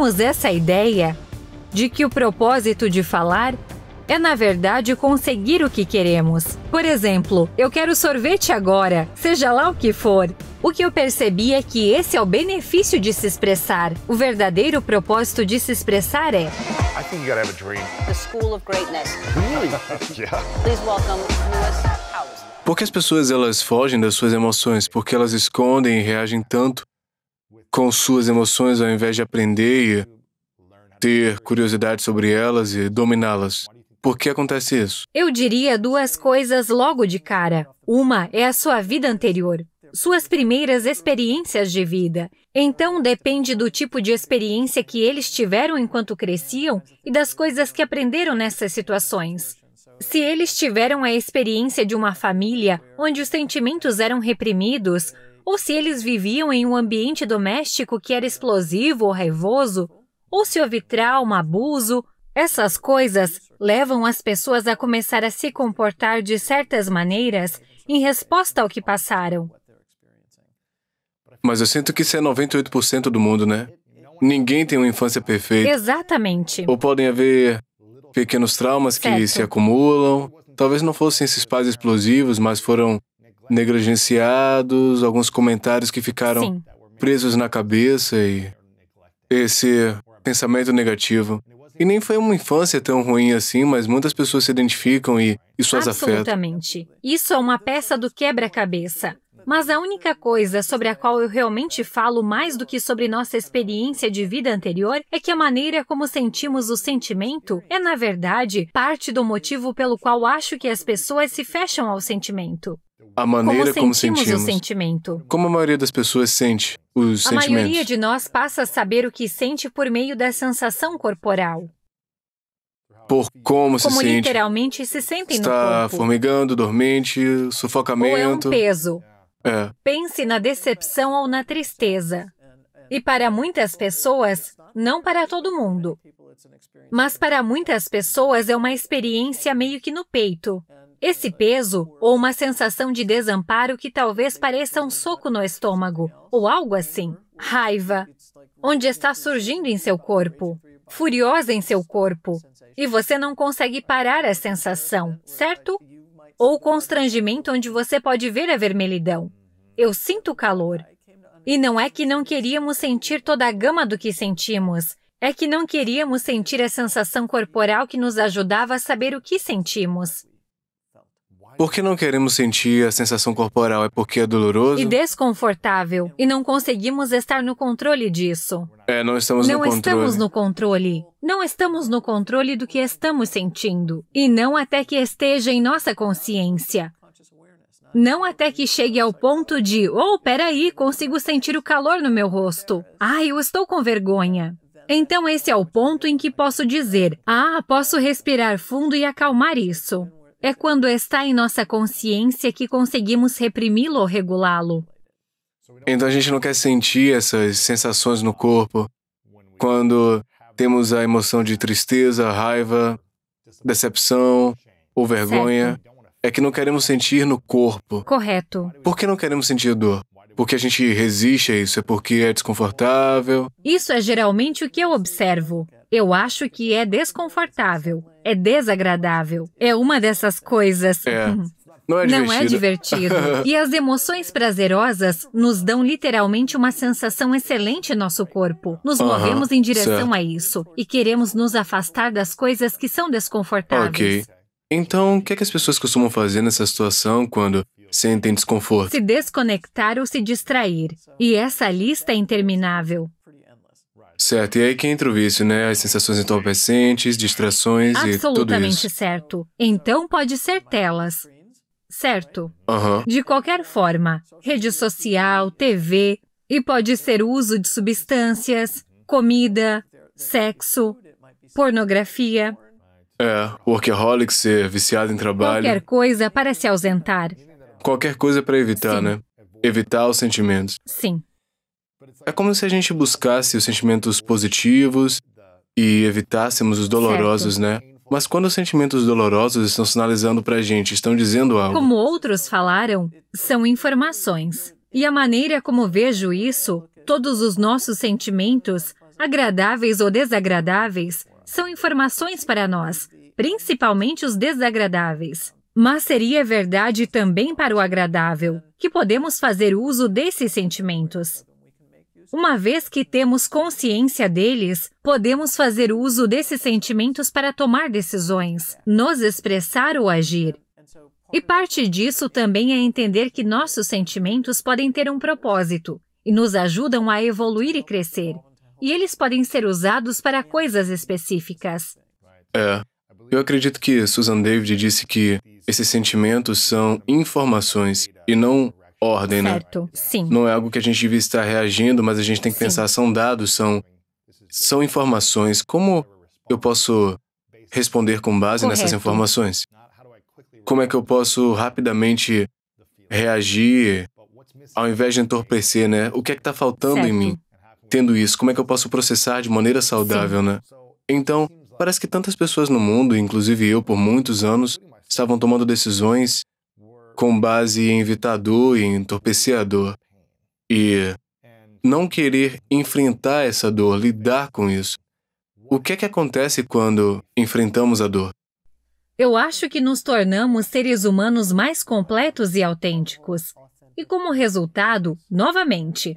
temos essa ideia de que o propósito de falar é, na verdade, conseguir o que queremos. Por exemplo, eu quero sorvete agora, seja lá o que for. O que eu percebi é que esse é o benefício de se expressar. O verdadeiro propósito de se expressar é. I think you have a dream. The school of greatness. Please welcome Lewis Porque as pessoas elas fogem das suas emoções, porque elas escondem e reagem tanto com suas emoções ao invés de aprender e ter curiosidade sobre elas e dominá-las. Por que acontece isso? Eu diria duas coisas logo de cara. Uma é a sua vida anterior, suas primeiras experiências de vida. Então depende do tipo de experiência que eles tiveram enquanto cresciam e das coisas que aprenderam nessas situações. Se eles tiveram a experiência de uma família onde os sentimentos eram reprimidos, ou se eles viviam em um ambiente doméstico que era explosivo ou raivoso, ou se houve trauma, abuso. Essas coisas levam as pessoas a começar a se comportar de certas maneiras em resposta ao que passaram. Mas eu sinto que isso é 98% do mundo, né? Ninguém tem uma infância perfeita. Exatamente. Ou podem haver pequenos traumas certo. que se acumulam. Talvez não fossem esses pais explosivos, mas foram negligenciados, alguns comentários que ficaram Sim. presos na cabeça e esse pensamento negativo. E nem foi uma infância tão ruim assim, mas muitas pessoas se identificam e, e suas afetas. Absolutamente. Isso é uma peça do quebra-cabeça. Mas a única coisa sobre a qual eu realmente falo mais do que sobre nossa experiência de vida anterior é que a maneira como sentimos o sentimento é, na verdade, parte do motivo pelo qual acho que as pessoas se fecham ao sentimento. A maneira como sentimos, como sentimos. o sentimento. Como a maioria das pessoas sente os a sentimentos. A maioria de nós passa a saber o que sente por meio da sensação corporal. Por como, como se sente. Como literalmente se sente Está no corpo. Está formigando, dormente, sufocamento. Ou é um peso. É. Pense na decepção ou na tristeza. E para muitas pessoas, não para todo mundo, mas para muitas pessoas é uma experiência meio que no peito, esse peso ou uma sensação de desamparo que talvez pareça um soco no estômago ou algo assim. Raiva, onde está surgindo em seu corpo, furiosa em seu corpo, e você não consegue parar a sensação, certo? Ou constrangimento onde você pode ver a vermelhidão. Eu sinto calor. E não é que não queríamos sentir toda a gama do que sentimos, é que não queríamos sentir a sensação corporal que nos ajudava a saber o que sentimos. Por que não queremos sentir a sensação corporal? É porque é doloroso? E desconfortável. E não conseguimos estar no controle disso. É, não estamos não no controle. Não estamos no controle. Não estamos no controle do que estamos sentindo. E não até que esteja em nossa consciência. Não até que chegue ao ponto de, oh, peraí, consigo sentir o calor no meu rosto. Ah, eu estou com vergonha. Então, esse é o ponto em que posso dizer, ah, posso respirar fundo e acalmar isso. É quando está em nossa consciência que conseguimos reprimi-lo ou regulá-lo. Então a gente não quer sentir essas sensações no corpo quando temos a emoção de tristeza, raiva, decepção ou vergonha. Certo. É que não queremos sentir no corpo. Correto. Por que não queremos sentir dor? Porque a gente resiste a isso, é porque é desconfortável. Isso é geralmente o que eu observo. Eu acho que é desconfortável. É desagradável. É uma dessas coisas. É. Uhum. é Não é divertido. Não é divertido. e as emoções prazerosas nos dão literalmente uma sensação excelente em nosso corpo. Nos uh -huh, movemos em direção certo. a isso e queremos nos afastar das coisas que são desconfortáveis. Ok. Então, o que, é que as pessoas costumam fazer nessa situação quando sentem desconforto? Se desconectar ou se distrair. E essa lista é interminável. Certo, e aí que entra o vício, né? As sensações entorpecentes, distrações e tudo isso. Absolutamente certo. Então pode ser telas. Certo. Uhum. De qualquer forma, rede social, TV, e pode ser uso de substâncias, comida, sexo, pornografia. É, workaholic, ser viciado em trabalho. Qualquer coisa para se ausentar. Qualquer coisa para evitar, Sim. né? Evitar os sentimentos. Sim. É como se a gente buscasse os sentimentos positivos e evitássemos os dolorosos, certo. né? Mas quando os sentimentos dolorosos estão sinalizando para a gente, estão dizendo algo. Como outros falaram, são informações. E a maneira como vejo isso, todos os nossos sentimentos, agradáveis ou desagradáveis, são informações para nós, principalmente os desagradáveis. Mas seria verdade também para o agradável, que podemos fazer uso desses sentimentos. Uma vez que temos consciência deles, podemos fazer uso desses sentimentos para tomar decisões, nos expressar ou agir. E parte disso também é entender que nossos sentimentos podem ter um propósito e nos ajudam a evoluir e crescer. E eles podem ser usados para coisas específicas. É. Eu acredito que Susan David disse que esses sentimentos são informações e não ordem, né? certo. né? Sim. Não é algo que a gente devia estar reagindo, mas a gente tem que Sim. pensar, são dados, são, são informações. Como eu posso responder com base Correto. nessas informações? Como é que eu posso rapidamente reagir ao invés de entorpecer, né? O que é que está faltando certo. em mim? Tendo isso, como é que eu posso processar de maneira saudável, Sim. né? Então, parece que tantas pessoas no mundo, inclusive eu por muitos anos, estavam tomando decisões com base em evitador e entorpecedor. E não querer enfrentar essa dor, lidar com isso. O que é que acontece quando enfrentamos a dor? Eu acho que nos tornamos seres humanos mais completos e autênticos. E como resultado, novamente,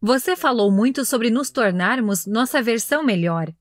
você falou muito sobre nos tornarmos nossa versão melhor.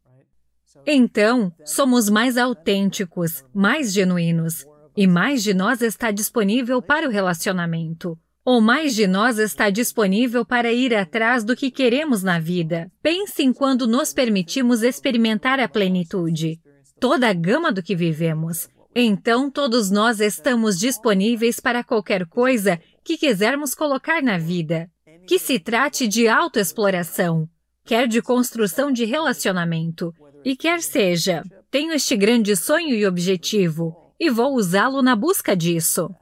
Então, somos mais autênticos, mais genuínos. E mais de nós está disponível para o relacionamento. Ou mais de nós está disponível para ir atrás do que queremos na vida. Pense em quando nos permitimos experimentar a plenitude, toda a gama do que vivemos. Então, todos nós estamos disponíveis para qualquer coisa que quisermos colocar na vida. Que se trate de autoexploração, quer de construção de relacionamento, e quer seja, tenho este grande sonho e objetivo, e vou usá-lo na busca disso.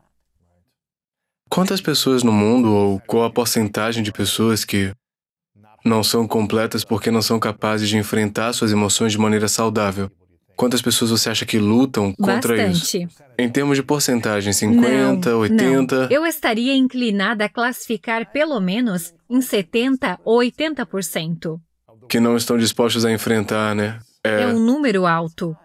Quantas pessoas no mundo, ou qual a porcentagem de pessoas que não são completas porque não são capazes de enfrentar suas emoções de maneira saudável? Quantas pessoas você acha que lutam contra Bastante. isso? Em termos de porcentagem, 50, não, 80? Não. Eu estaria inclinada a classificar pelo menos em 70 ou 80%. Que não estão dispostos a enfrentar, né? É, é um número alto.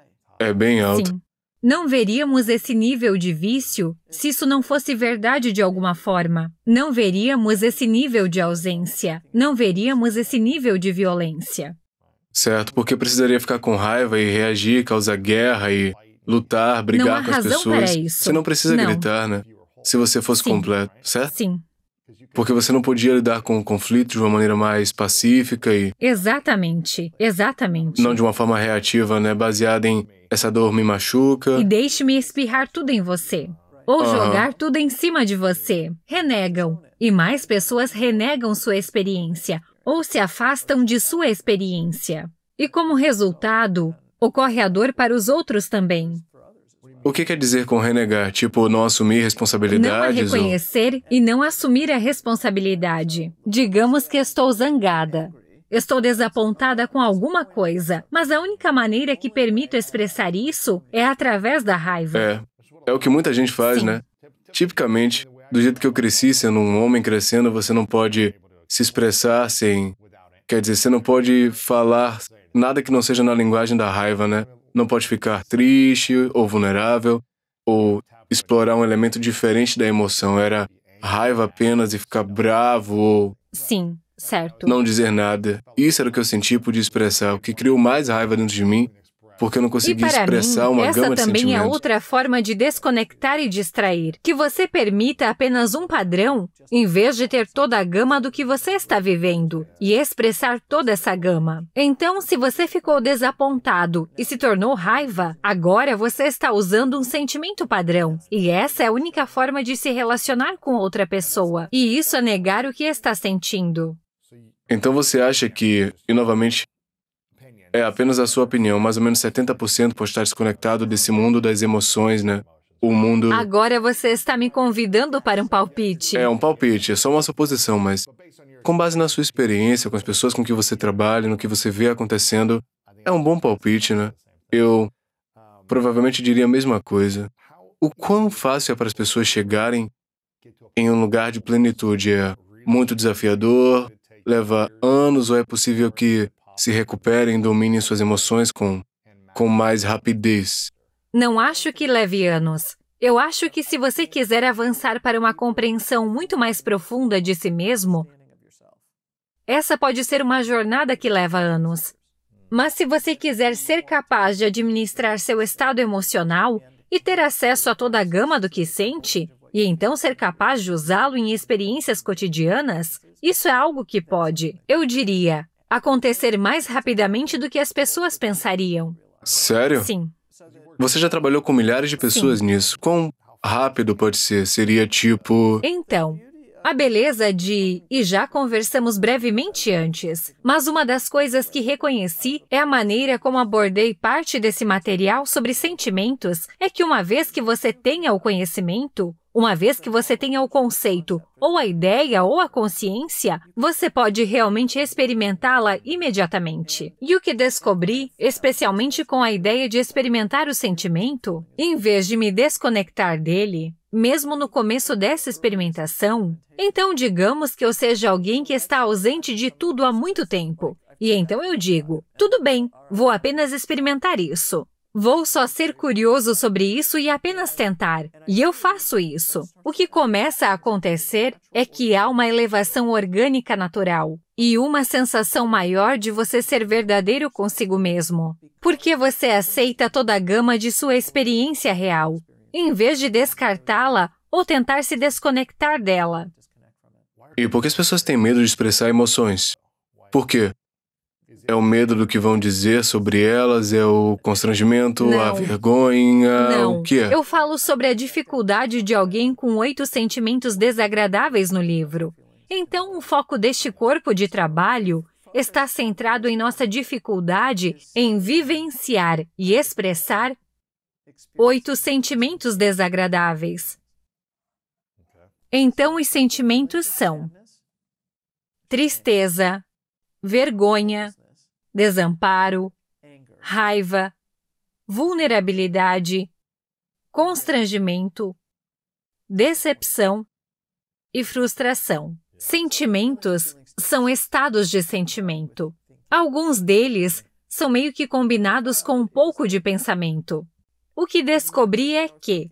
É bem alto. Sim. Não veríamos esse nível de vício se isso não fosse verdade de alguma forma. Não veríamos esse nível de ausência. Não veríamos esse nível de violência. Certo, porque precisaria ficar com raiva e reagir, causar guerra e lutar, brigar não com as pessoas. isso. Você não precisa não. gritar, né? Se você fosse Sim. completo, certo? Sim. Porque você não podia lidar com o conflito de uma maneira mais pacífica e. Exatamente, exatamente. Não de uma forma reativa, né? Baseada em essa dor me machuca. E deixe-me espirrar tudo em você. Ou uhum. jogar tudo em cima de você. Renegam. E mais pessoas renegam sua experiência ou se afastam de sua experiência. E como resultado, ocorre a dor para os outros também. O que quer dizer com renegar? Tipo, não assumir responsabilidades? Não reconhecer ou... e não assumir a responsabilidade. Digamos que estou zangada. Estou desapontada com alguma coisa, mas a única maneira que permito expressar isso é através da raiva. É. É o que muita gente faz, Sim. né? Tipicamente, do jeito que eu cresci, sendo um homem crescendo, você não pode se expressar sem. Quer dizer, você não pode falar nada que não seja na linguagem da raiva, né? Não pode ficar triste ou vulnerável ou explorar um elemento diferente da emoção. Era raiva apenas e ficar bravo ou. Sim certo. Não dizer nada. Isso era o que eu senti por expressar, o que criou mais raiva dentro de mim, porque eu não conseguia expressar mim, uma gama de sentimentos. Essa também é outra forma de desconectar e distrair, que você permita apenas um padrão, em vez de ter toda a gama do que você está vivendo e expressar toda essa gama. Então, se você ficou desapontado e se tornou raiva, agora você está usando um sentimento padrão, e essa é a única forma de se relacionar com outra pessoa, e isso é negar o que está sentindo. Então você acha que, e novamente, é apenas a sua opinião, mais ou menos 70% por estar desconectado desse mundo das emoções, né? O mundo. Agora você está me convidando para um palpite. É um palpite, é só uma suposição, mas com base na sua experiência, com as pessoas com que você trabalha, no que você vê acontecendo, é um bom palpite, né? Eu provavelmente diria a mesma coisa. O quão fácil é para as pessoas chegarem em um lugar de plenitude é muito desafiador, leva anos ou é possível que se recuperem, dominem suas emoções com, com mais rapidez? Não acho que leve anos. Eu acho que se você quiser avançar para uma compreensão muito mais profunda de si mesmo, essa pode ser uma jornada que leva anos. Mas se você quiser ser capaz de administrar seu estado emocional e ter acesso a toda a gama do que sente, e então ser capaz de usá-lo em experiências cotidianas, isso é algo que pode, eu diria, acontecer mais rapidamente do que as pessoas pensariam. Sério? Sim. Você já trabalhou com milhares de pessoas Sim. nisso. Quão rápido pode ser? Seria tipo. Então, a beleza de. E já conversamos brevemente antes, mas uma das coisas que reconheci é a maneira como abordei parte desse material sobre sentimentos é que uma vez que você tenha o conhecimento, uma vez que você tenha o conceito, ou a ideia, ou a consciência, você pode realmente experimentá-la imediatamente. E o que descobri, especialmente com a ideia de experimentar o sentimento, em vez de me desconectar dele, mesmo no começo dessa experimentação, então digamos que eu seja alguém que está ausente de tudo há muito tempo. E então eu digo: tudo bem, vou apenas experimentar isso. Vou só ser curioso sobre isso e apenas tentar. E eu faço isso. O que começa a acontecer é que há uma elevação orgânica natural e uma sensação maior de você ser verdadeiro consigo mesmo, porque você aceita toda a gama de sua experiência real em vez de descartá-la ou tentar se desconectar dela. E por que as pessoas têm medo de expressar emoções? Por quê? É o medo do que vão dizer sobre elas, é o constrangimento, Não. a vergonha, Não. o quê? Eu falo sobre a dificuldade de alguém com oito sentimentos desagradáveis no livro. Então, o foco deste corpo de trabalho está centrado em nossa dificuldade em vivenciar e expressar Oito sentimentos desagradáveis. Então, os sentimentos são tristeza, vergonha, desamparo, raiva, vulnerabilidade, constrangimento, decepção e frustração. Sentimentos são estados de sentimento. Alguns deles são meio que combinados com um pouco de pensamento. O que descobri é que,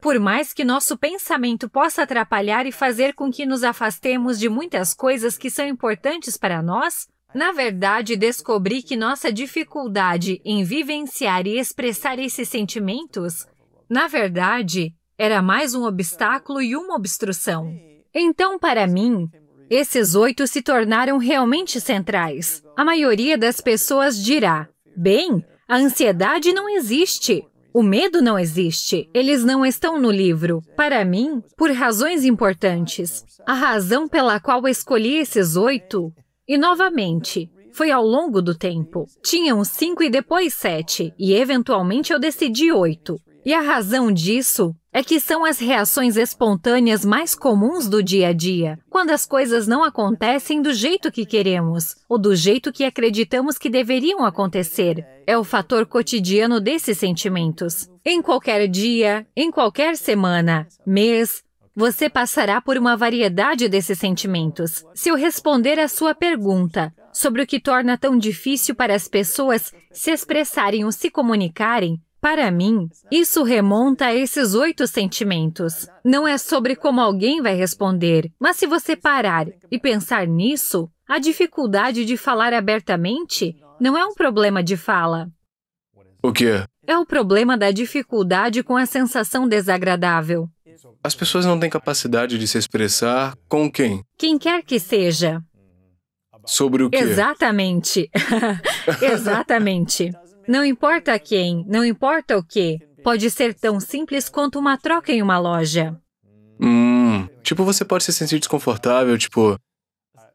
por mais que nosso pensamento possa atrapalhar e fazer com que nos afastemos de muitas coisas que são importantes para nós, na verdade descobri que nossa dificuldade em vivenciar e expressar esses sentimentos, na verdade, era mais um obstáculo e uma obstrução. Então, para mim, esses oito se tornaram realmente centrais. A maioria das pessoas dirá: bem, a ansiedade não existe, o medo não existe, eles não estão no livro. Para mim, por razões importantes. A razão pela qual escolhi esses oito. E novamente, foi ao longo do tempo. Tinham cinco e depois sete, e eventualmente eu decidi oito. E a razão disso é que são as reações espontâneas mais comuns do dia a dia, quando as coisas não acontecem do jeito que queremos ou do jeito que acreditamos que deveriam acontecer. É o fator cotidiano desses sentimentos. Em qualquer dia, em qualquer semana, mês, você passará por uma variedade desses sentimentos. Se eu responder à sua pergunta sobre o que torna tão difícil para as pessoas se expressarem ou se comunicarem, para mim, isso remonta a esses oito sentimentos. Não é sobre como alguém vai responder, mas se você parar e pensar nisso, a dificuldade de falar abertamente não é um problema de fala. O que? É o problema da dificuldade com a sensação desagradável. As pessoas não têm capacidade de se expressar com quem? Quem quer que seja. Sobre o quê? Exatamente. Exatamente. Não importa quem, não importa o que. Pode ser tão simples quanto uma troca em uma loja. Hum, tipo, você pode se sentir desconfortável, tipo,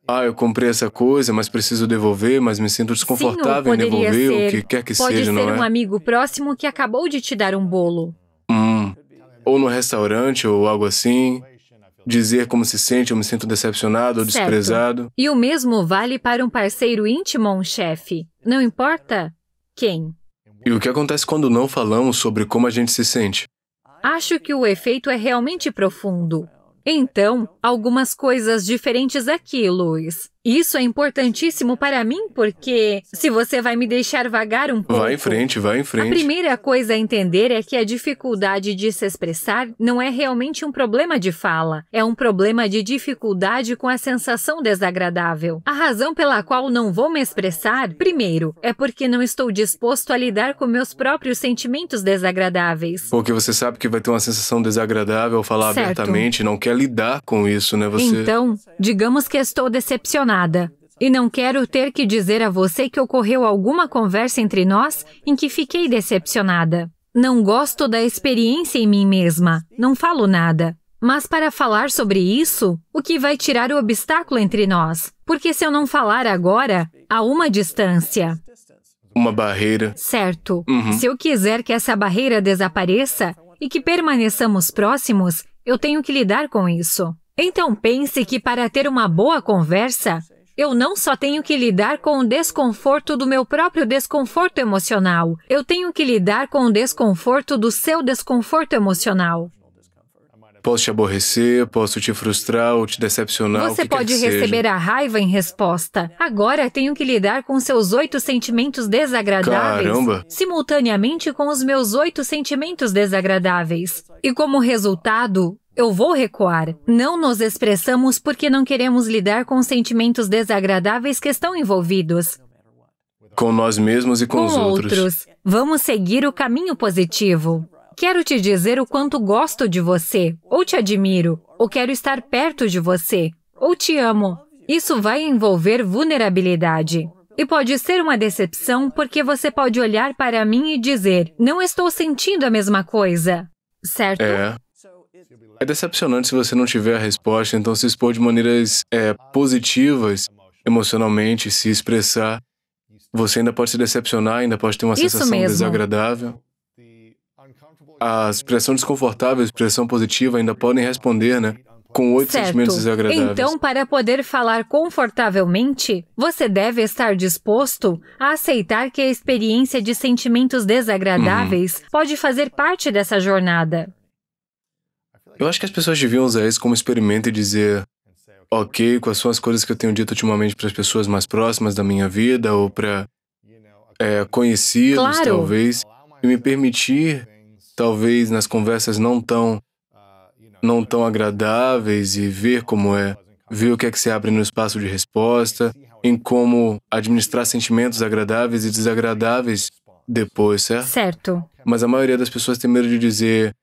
ah, eu comprei essa coisa, mas preciso devolver, mas me sinto desconfortável Sim, em devolver, ser. o que quer que pode seja, não é? Pode ser um amigo próximo que acabou de te dar um bolo. Hum, ou no restaurante ou algo assim. Dizer como se sente, eu me sinto decepcionado ou desprezado. E o mesmo vale para um parceiro íntimo ou um chefe. Não importa quem. E o que acontece quando não falamos sobre como a gente se sente? Acho que o efeito é realmente profundo. Então, algumas coisas diferentes aqui, Luiz. Isso é importantíssimo para mim porque se você vai me deixar vagar um pouco. Vai em frente, vai em frente. A primeira coisa a entender é que a dificuldade de se expressar não é realmente um problema de fala, é um problema de dificuldade com a sensação desagradável. A razão pela qual não vou me expressar, primeiro, é porque não estou disposto a lidar com meus próprios sentimentos desagradáveis. Porque você sabe que vai ter uma sensação desagradável falar certo. abertamente, não quer lidar com isso, né, você? Então, digamos que estou decepcionado e não quero ter que dizer a você que ocorreu alguma conversa entre nós em que fiquei decepcionada. Não gosto da experiência em mim mesma, não falo nada. Mas para falar sobre isso, o que vai tirar o obstáculo entre nós? Porque se eu não falar agora, há uma distância. Uma barreira. Certo. Uhum. Se eu quiser que essa barreira desapareça e que permaneçamos próximos, eu tenho que lidar com isso. Então pense que para ter uma boa conversa, eu não só tenho que lidar com o desconforto do meu próprio desconforto emocional, eu tenho que lidar com o desconforto do seu desconforto emocional. Posso te aborrecer, posso te frustrar ou te decepcionar. Você pode receber seja. a raiva em resposta. Agora tenho que lidar com seus oito sentimentos desagradáveis, Caramba. simultaneamente com os meus oito sentimentos desagradáveis. E como resultado, eu vou recuar. Não nos expressamos porque não queremos lidar com sentimentos desagradáveis que estão envolvidos. Com nós mesmos e com, com os outros. outros. Vamos seguir o caminho positivo. Quero te dizer o quanto gosto de você, ou te admiro, ou quero estar perto de você, ou te amo. Isso vai envolver vulnerabilidade. E pode ser uma decepção porque você pode olhar para mim e dizer: não estou sentindo a mesma coisa. Certo? É. É decepcionante se você não tiver a resposta, então se expor de maneiras é, positivas, emocionalmente, se expressar. Você ainda pode se decepcionar, ainda pode ter uma Isso sensação mesmo. desagradável. As expressões desconfortáveis, expressão positiva ainda podem responder, né? Com oito sentimentos desagradáveis. Então, para poder falar confortavelmente, você deve estar disposto a aceitar que a experiência de sentimentos uhum. desagradáveis pode fazer parte dessa jornada. Eu acho que as pessoas deviam usar isso como experimento e dizer: ok, quais são as coisas que eu tenho dito ultimamente para as pessoas mais próximas da minha vida ou para é, conhecidos, claro. talvez, e me permitir, talvez, nas conversas não tão, não tão agradáveis e ver como é, ver o que é que se abre no espaço de resposta, em como administrar sentimentos agradáveis e desagradáveis depois, certo? Certo. Mas a maioria das pessoas tem medo de dizer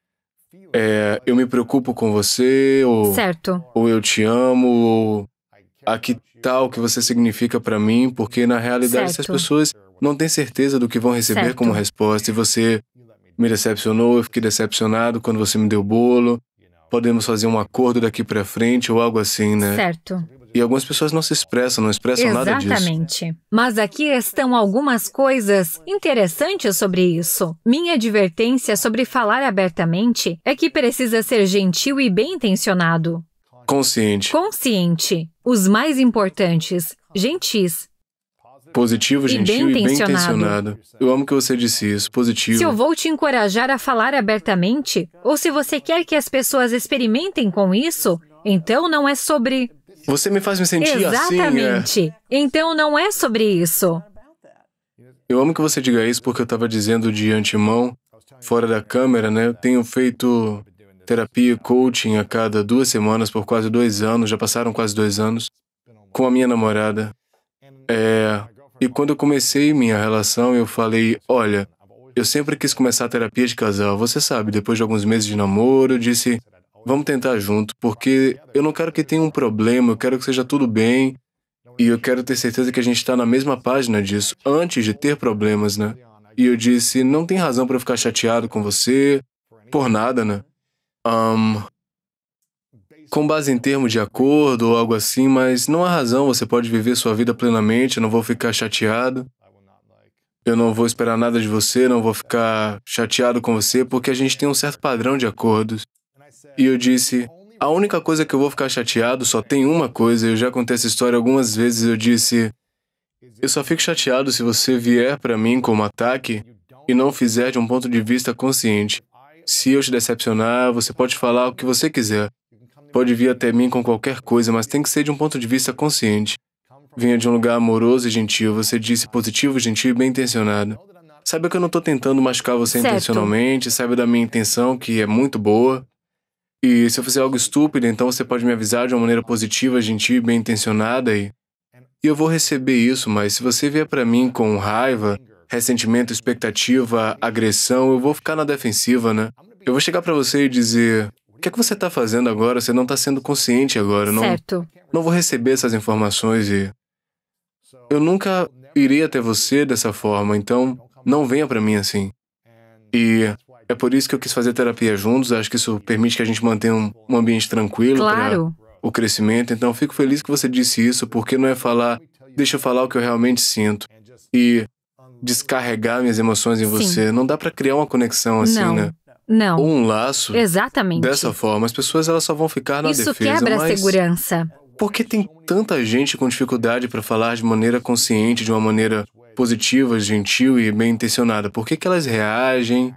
é, eu me preocupo com você, ou, certo. ou eu te amo, ou a que tal tá que você significa para mim, porque na realidade certo. essas pessoas não têm certeza do que vão receber certo. como resposta e você me decepcionou, eu fiquei decepcionado quando você me deu bolo. Podemos fazer um acordo daqui para frente ou algo assim, né? Certo. E algumas pessoas não se expressam, não expressam Exatamente. nada disso. Exatamente. Mas aqui estão algumas coisas interessantes sobre isso. Minha advertência sobre falar abertamente é que precisa ser gentil e bem intencionado. Consciente. Consciente. Os mais importantes, gentis, Positivo, gentil e bem, e bem intencionado. Eu amo que você disse isso, positivo. Se eu vou te encorajar a falar abertamente, ou se você quer que as pessoas experimentem com isso, então não é sobre você me faz me sentir Exatamente. assim. É. Então não é sobre isso. Eu amo que você diga isso porque eu estava dizendo de antemão, fora da câmera, né? Eu tenho feito terapia e coaching a cada duas semanas por quase dois anos, já passaram quase dois anos, com a minha namorada. É, e quando eu comecei minha relação, eu falei: olha, eu sempre quis começar a terapia de casal. Você sabe, depois de alguns meses de namoro, eu disse: vamos tentar junto, porque eu não quero que tenha um problema, eu quero que seja tudo bem. E eu quero ter certeza que a gente está na mesma página disso, antes de ter problemas, né? E eu disse: não tem razão para eu ficar chateado com você, por nada, né? Um, com base em termos de acordo ou algo assim, mas não há razão, você pode viver sua vida plenamente, eu não vou ficar chateado. Eu não vou esperar nada de você, não vou ficar chateado com você, porque a gente tem um certo padrão de acordos. E eu disse: A única coisa que eu vou ficar chateado só tem uma coisa, eu já contei essa história algumas vezes. Eu disse: Eu só fico chateado se você vier para mim como ataque e não fizer de um ponto de vista consciente. Se eu te decepcionar, você pode falar o que você quiser. Pode vir até mim com qualquer coisa, mas tem que ser de um ponto de vista consciente. Venha de um lugar amoroso e gentil. Você disse positivo, gentil e bem intencionado. Saiba que eu não estou tentando machucar você certo. intencionalmente, saiba da minha intenção, que é muito boa. E se eu fizer algo estúpido, então você pode me avisar de uma maneira positiva, gentil bem intencionada e. E eu vou receber isso, mas se você vier para mim com raiva, ressentimento, expectativa, agressão, eu vou ficar na defensiva, né? Eu vou chegar para você e dizer: o que é que você está fazendo agora? Você não está sendo consciente agora, não? Certo. Não vou receber essas informações e eu nunca iria até você dessa forma, então não venha para mim assim. E é por isso que eu quis fazer terapia juntos. Acho que isso permite que a gente mantenha um, um ambiente tranquilo claro. para o crescimento. Então, fico feliz que você disse isso, porque não é falar, deixa eu falar o que eu realmente sinto. E descarregar minhas emoções em Sim. você. Não dá para criar uma conexão assim, não. né? Não. Ou um laço. Exatamente. Dessa forma, as pessoas elas só vão ficar na isso defesa. Isso quebra a segurança. Por que tem tanta gente com dificuldade para falar de maneira consciente, de uma maneira positiva, gentil e bem intencionada? Por que, que elas reagem?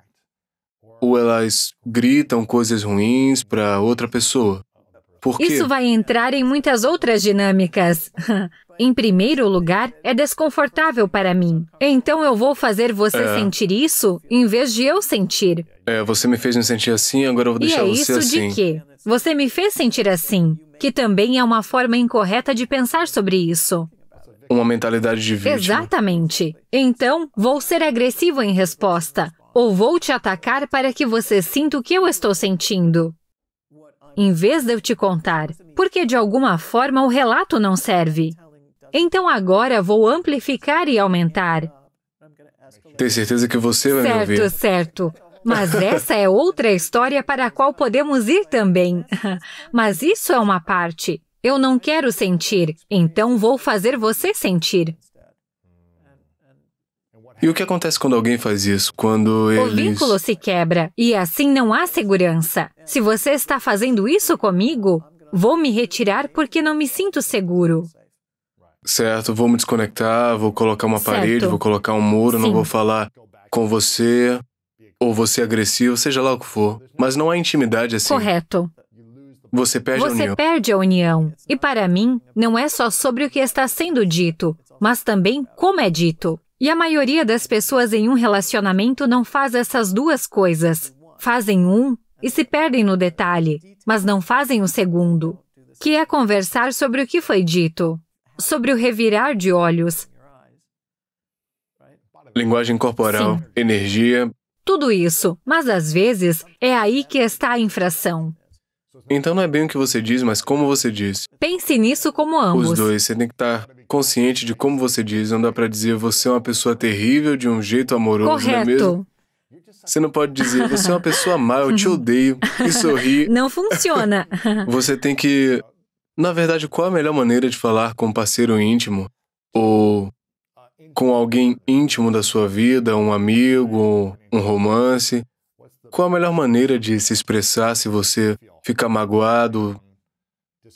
ou elas gritam coisas ruins para outra pessoa. Porque... Isso vai entrar em muitas outras dinâmicas. em primeiro lugar, é desconfortável para mim. Então eu vou fazer você é... sentir isso em vez de eu sentir. É, você me fez me sentir assim, agora eu vou deixar e é você assim. isso de assim. quê? Você me fez sentir assim, que também é uma forma incorreta de pensar sobre isso. Uma mentalidade de vítima. Exatamente. Então, vou ser agressivo em resposta ou vou te atacar para que você sinta o que eu estou sentindo. Em vez de eu te contar, porque de alguma forma o relato não serve. Então agora vou amplificar e aumentar. Tenho certeza que você vai certo, me ouvir. Certo, certo. Mas essa é outra história para a qual podemos ir também. Mas isso é uma parte. Eu não quero sentir, então vou fazer você sentir. E o que acontece quando alguém faz isso? Quando eles... O vínculo se quebra e assim não há segurança. Se você está fazendo isso comigo, vou me retirar porque não me sinto seguro. Certo, vou me desconectar, vou colocar uma certo. parede, vou colocar um muro, Sim. não vou falar com você ou você é agressivo, seja lá o que for. Mas não há intimidade assim. Correto. Você perde você a união. Você perde a união. E para mim, não é só sobre o que está sendo dito, mas também como é dito. E a maioria das pessoas em um relacionamento não faz essas duas coisas. Fazem um e se perdem no detalhe, mas não fazem o segundo, que é conversar sobre o que foi dito, sobre o revirar de olhos. Linguagem corporal, Sim. energia. Tudo isso, mas às vezes é aí que está a infração. Então não é bem o que você diz, mas como você diz. Pense nisso como ambos. Os dois, você tem que estar tá consciente de como você diz, não dá para dizer você é uma pessoa terrível de um jeito amoroso, Correto. não é mesmo? Você não pode dizer, você é uma pessoa má, eu te odeio, e sorrir. Não funciona. você tem que. Na verdade, qual a melhor maneira de falar com um parceiro íntimo? Ou com alguém íntimo da sua vida, um amigo, um romance? Qual a melhor maneira de se expressar se você fica magoado,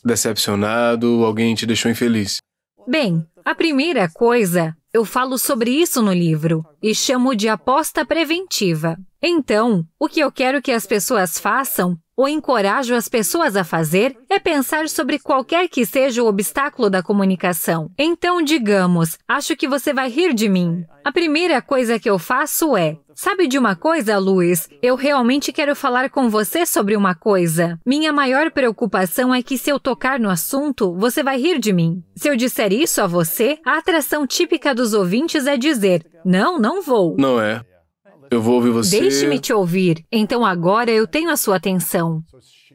decepcionado, alguém te deixou infeliz? Bem, a primeira coisa, eu falo sobre isso no livro e chamo de aposta preventiva. Então, o que eu quero que as pessoas façam o encorajo as pessoas a fazer é pensar sobre qualquer que seja o obstáculo da comunicação. Então, digamos, acho que você vai rir de mim. A primeira coisa que eu faço é: Sabe de uma coisa, Luiz? Eu realmente quero falar com você sobre uma coisa. Minha maior preocupação é que se eu tocar no assunto, você vai rir de mim. Se eu disser isso a você, a atração típica dos ouvintes é dizer: Não, não vou. Não é. Eu vou ouvir você. Deixe-me te ouvir. Então agora eu tenho a sua atenção.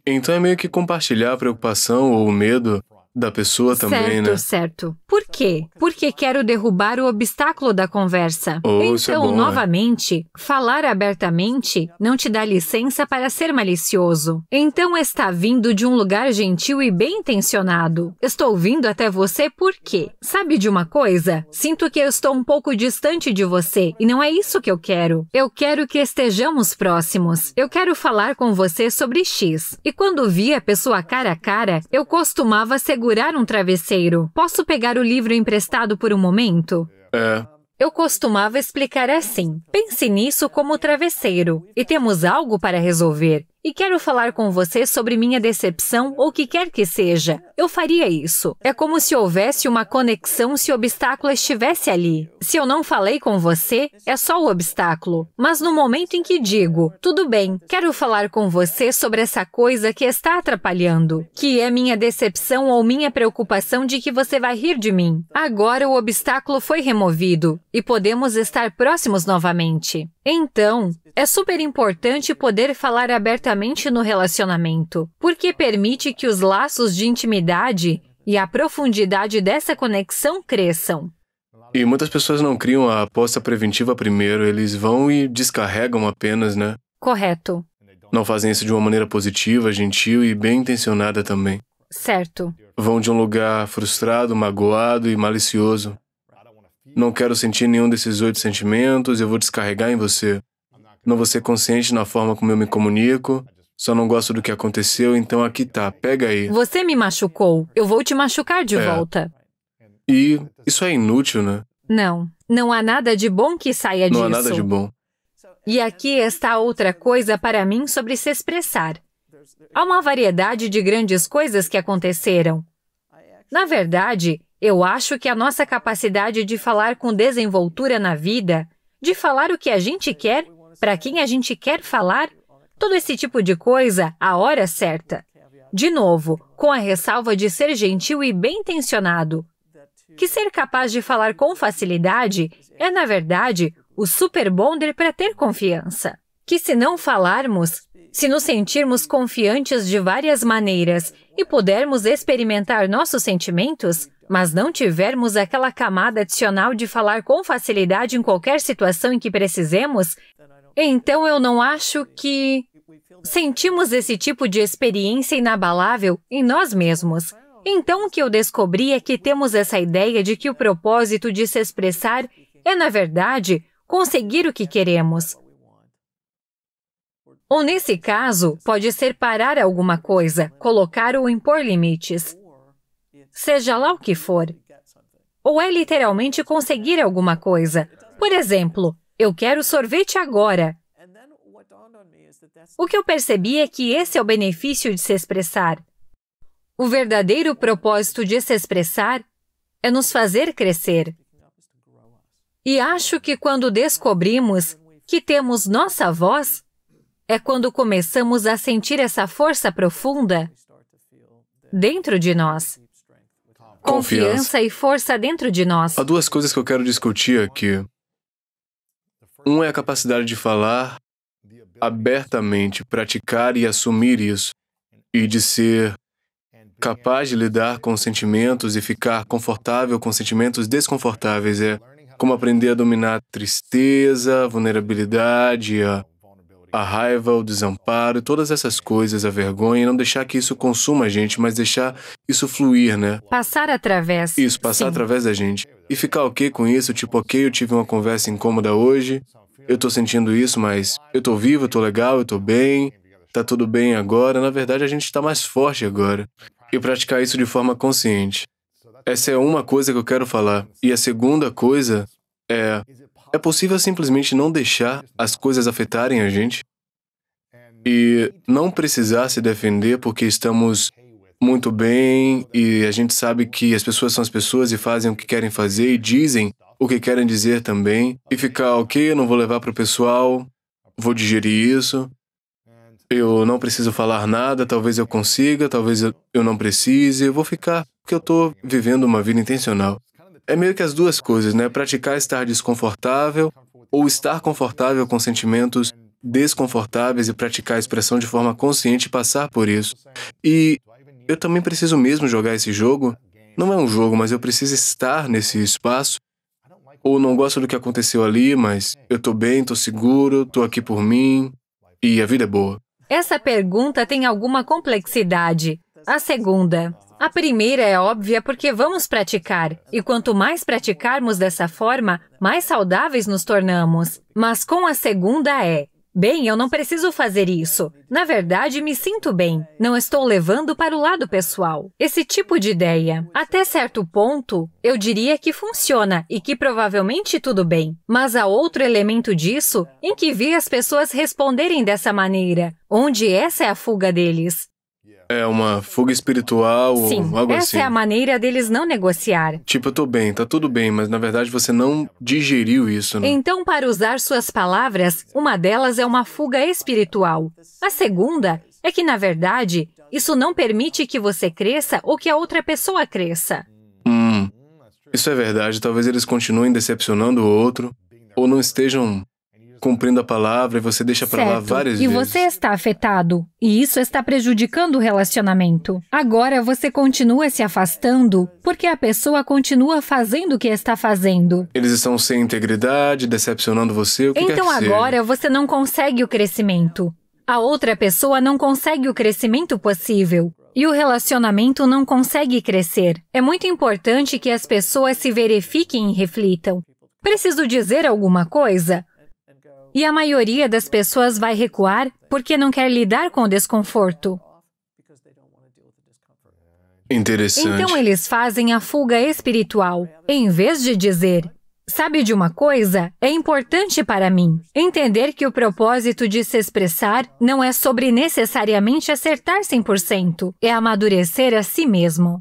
Então é meio que compartilhar a preocupação ou o medo da pessoa também, certo, né? Certo, Por quê? Porque quero derrubar o obstáculo da conversa. Oh, é então, é bom, novamente, é? falar abertamente não te dá licença para ser malicioso. Então está vindo de um lugar gentil e bem intencionado. Estou vindo até você porque, sabe de uma coisa? Sinto que eu estou um pouco distante de você e não é isso que eu quero. Eu quero que estejamos próximos. Eu quero falar com você sobre X. E quando via a pessoa cara a cara, eu costumava segurar segurar um travesseiro. Posso pegar o livro emprestado por um momento? É. Eu costumava explicar assim: pense nisso como travesseiro e temos algo para resolver e quero falar com você sobre minha decepção ou o que quer que seja. Eu faria isso. É como se houvesse uma conexão se o obstáculo estivesse ali. Se eu não falei com você, é só o obstáculo. Mas no momento em que digo, tudo bem, quero falar com você sobre essa coisa que está atrapalhando, que é minha decepção ou minha preocupação de que você vai rir de mim. Agora o obstáculo foi removido e podemos estar próximos novamente. Então, é super importante poder falar abertamente no relacionamento, porque permite que os laços de intimidade e a profundidade dessa conexão cresçam. E muitas pessoas não criam a aposta preventiva primeiro, eles vão e descarregam apenas, né? Correto. Não fazem isso de uma maneira positiva, gentil e bem intencionada também. Certo. Vão de um lugar frustrado, magoado e malicioso. Não quero sentir nenhum desses oito sentimentos, eu vou descarregar em você. Não vou ser consciente na forma como eu me comunico. Só não gosto do que aconteceu, então aqui tá, pega aí. Você me machucou. Eu vou te machucar de é. volta. E isso é inútil, né? Não. Não há nada de bom que saia não disso. Não há nada de bom. E aqui está outra coisa para mim sobre se expressar. Há uma variedade de grandes coisas que aconteceram. Na verdade, eu acho que a nossa capacidade de falar com desenvoltura na vida, de falar o que a gente quer, para quem a gente quer falar, todo esse tipo de coisa à hora certa. De novo, com a ressalva de ser gentil e bem intencionado. Que ser capaz de falar com facilidade é, na verdade, o super bonder para ter confiança. Que se não falarmos, se nos sentirmos confiantes de várias maneiras e pudermos experimentar nossos sentimentos, mas não tivermos aquela camada adicional de falar com facilidade em qualquer situação em que precisemos, então eu não acho que sentimos esse tipo de experiência inabalável em nós mesmos. Então o que eu descobri é que temos essa ideia de que o propósito de se expressar é, na verdade, conseguir o que queremos. Ou nesse caso, pode ser parar alguma coisa, colocar ou impor limites. Seja lá o que for. Ou é literalmente conseguir alguma coisa. Por exemplo, eu quero sorvete agora. O que eu percebi é que esse é o benefício de se expressar. O verdadeiro propósito de se expressar é nos fazer crescer. E acho que quando descobrimos que temos nossa voz, é quando começamos a sentir essa força profunda dentro de nós. Confiança, Confiança e força dentro de nós. Há duas coisas que eu quero discutir aqui. Um é a capacidade de falar abertamente, praticar e assumir isso, e de ser capaz de lidar com sentimentos e ficar confortável com sentimentos desconfortáveis. É como aprender a dominar a tristeza, a vulnerabilidade, a, a raiva, o desamparo, todas essas coisas, a vergonha, e não deixar que isso consuma a gente, mas deixar isso fluir, né? Passar através. Isso, passar Sim. através da gente. E ficar ok com isso, tipo, ok, eu tive uma conversa incômoda hoje, eu tô sentindo isso, mas eu tô vivo, eu tô legal, eu tô bem, tá tudo bem agora. Na verdade, a gente está mais forte agora. E praticar isso de forma consciente. Essa é uma coisa que eu quero falar. E a segunda coisa é: é possível simplesmente não deixar as coisas afetarem a gente? E não precisar se defender porque estamos muito bem e a gente sabe que as pessoas são as pessoas e fazem o que querem fazer e dizem o que querem dizer também e ficar, ok, não vou levar para o pessoal, vou digerir isso. Eu não preciso falar nada, talvez eu consiga, talvez eu não precise, eu vou ficar, porque eu estou vivendo uma vida intencional. É meio que as duas coisas, né? Praticar estar desconfortável ou estar confortável com sentimentos desconfortáveis e praticar a expressão de forma consciente e passar por isso. E eu também preciso mesmo jogar esse jogo. Não é um jogo, mas eu preciso estar nesse espaço ou não gosto do que aconteceu ali, mas eu tô bem, tô seguro, tô aqui por mim e a vida é boa. Essa pergunta tem alguma complexidade. A segunda. A primeira é óbvia porque vamos praticar, e quanto mais praticarmos dessa forma, mais saudáveis nos tornamos. Mas com a segunda é: Bem, eu não preciso fazer isso. Na verdade, me sinto bem. Não estou levando para o lado pessoal. Esse tipo de ideia, até certo ponto, eu diria que funciona e que provavelmente tudo bem. Mas há outro elemento disso em que vi as pessoas responderem dessa maneira, onde essa é a fuga deles. É uma fuga espiritual Sim, ou algo essa é assim. Essa é a maneira deles não negociar. Tipo, eu tô bem, tá tudo bem, mas na verdade você não digeriu isso, né? Então, para usar suas palavras, uma delas é uma fuga espiritual. A segunda é que, na verdade, isso não permite que você cresça ou que a outra pessoa cresça. Hum, isso é verdade. Talvez eles continuem decepcionando o outro ou não estejam cumprindo a palavra e você deixa para lá várias e vezes. E você está afetado, e isso está prejudicando o relacionamento. Agora você continua se afastando porque a pessoa continua fazendo o que está fazendo. Eles estão sem integridade, decepcionando você, o que Então quer agora você não consegue o crescimento. A outra pessoa não consegue o crescimento possível e o relacionamento não consegue crescer. É muito importante que as pessoas se verifiquem e reflitam. Preciso dizer alguma coisa? E a maioria das pessoas vai recuar porque não quer lidar com o desconforto. Interessante. Então eles fazem a fuga espiritual, em vez de dizer: Sabe de uma coisa? É importante para mim entender que o propósito de se expressar não é sobre necessariamente acertar 100%, é amadurecer a si mesmo.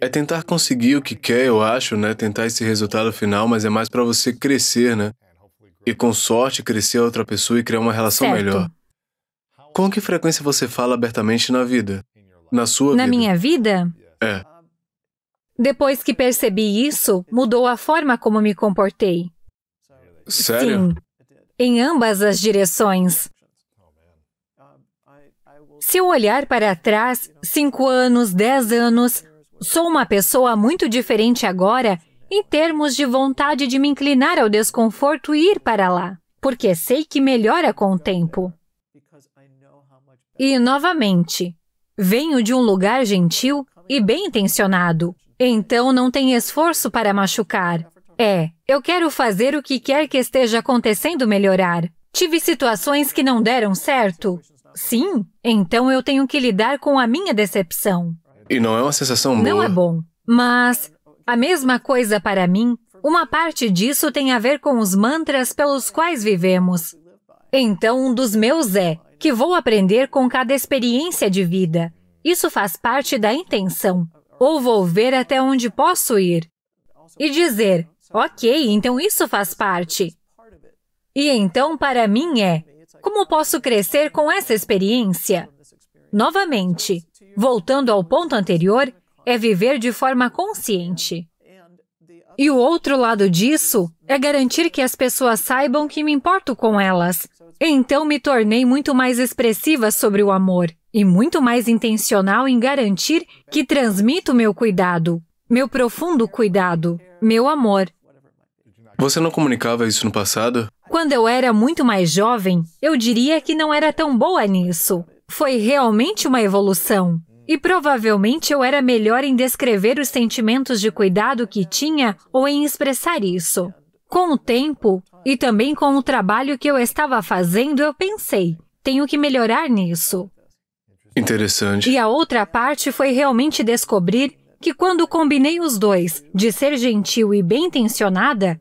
É tentar conseguir o que quer, eu acho, né? Tentar esse resultado final, mas é mais para você crescer, né? e com sorte crescer outra pessoa e criar uma relação certo. melhor. Com que frequência você fala abertamente na vida? Na sua na vida? Na minha vida? É. Depois que percebi isso, mudou a forma como me comportei. Sério? Sim. Em ambas as direções. Se eu olhar para trás, cinco anos, dez anos, sou uma pessoa muito diferente agora em termos de vontade de me inclinar ao desconforto e ir para lá, porque sei que melhora com o tempo. E, novamente, venho de um lugar gentil e bem intencionado, então não tem esforço para machucar. É, eu quero fazer o que quer que esteja acontecendo melhorar. Tive situações que não deram certo. Sim, então eu tenho que lidar com a minha decepção. E não é uma sensação boa. Não é bom. Mas a mesma coisa para mim, uma parte disso tem a ver com os mantras pelos quais vivemos. Então, um dos meus é que vou aprender com cada experiência de vida. Isso faz parte da intenção, ou vou ver até onde posso ir. E dizer, ok, então isso faz parte. E então, para mim, é como posso crescer com essa experiência? Novamente, voltando ao ponto anterior, é viver de forma consciente. E o outro lado disso é garantir que as pessoas saibam que me importo com elas. Então me tornei muito mais expressiva sobre o amor e muito mais intencional em garantir que transmito meu cuidado, meu profundo cuidado, meu amor. Você não comunicava isso no passado? Quando eu era muito mais jovem, eu diria que não era tão boa nisso. Foi realmente uma evolução. E provavelmente eu era melhor em descrever os sentimentos de cuidado que tinha ou em expressar isso. Com o tempo, e também com o trabalho que eu estava fazendo, eu pensei: tenho que melhorar nisso. Interessante. E a outra parte foi realmente descobrir que quando combinei os dois, de ser gentil e bem intencionada,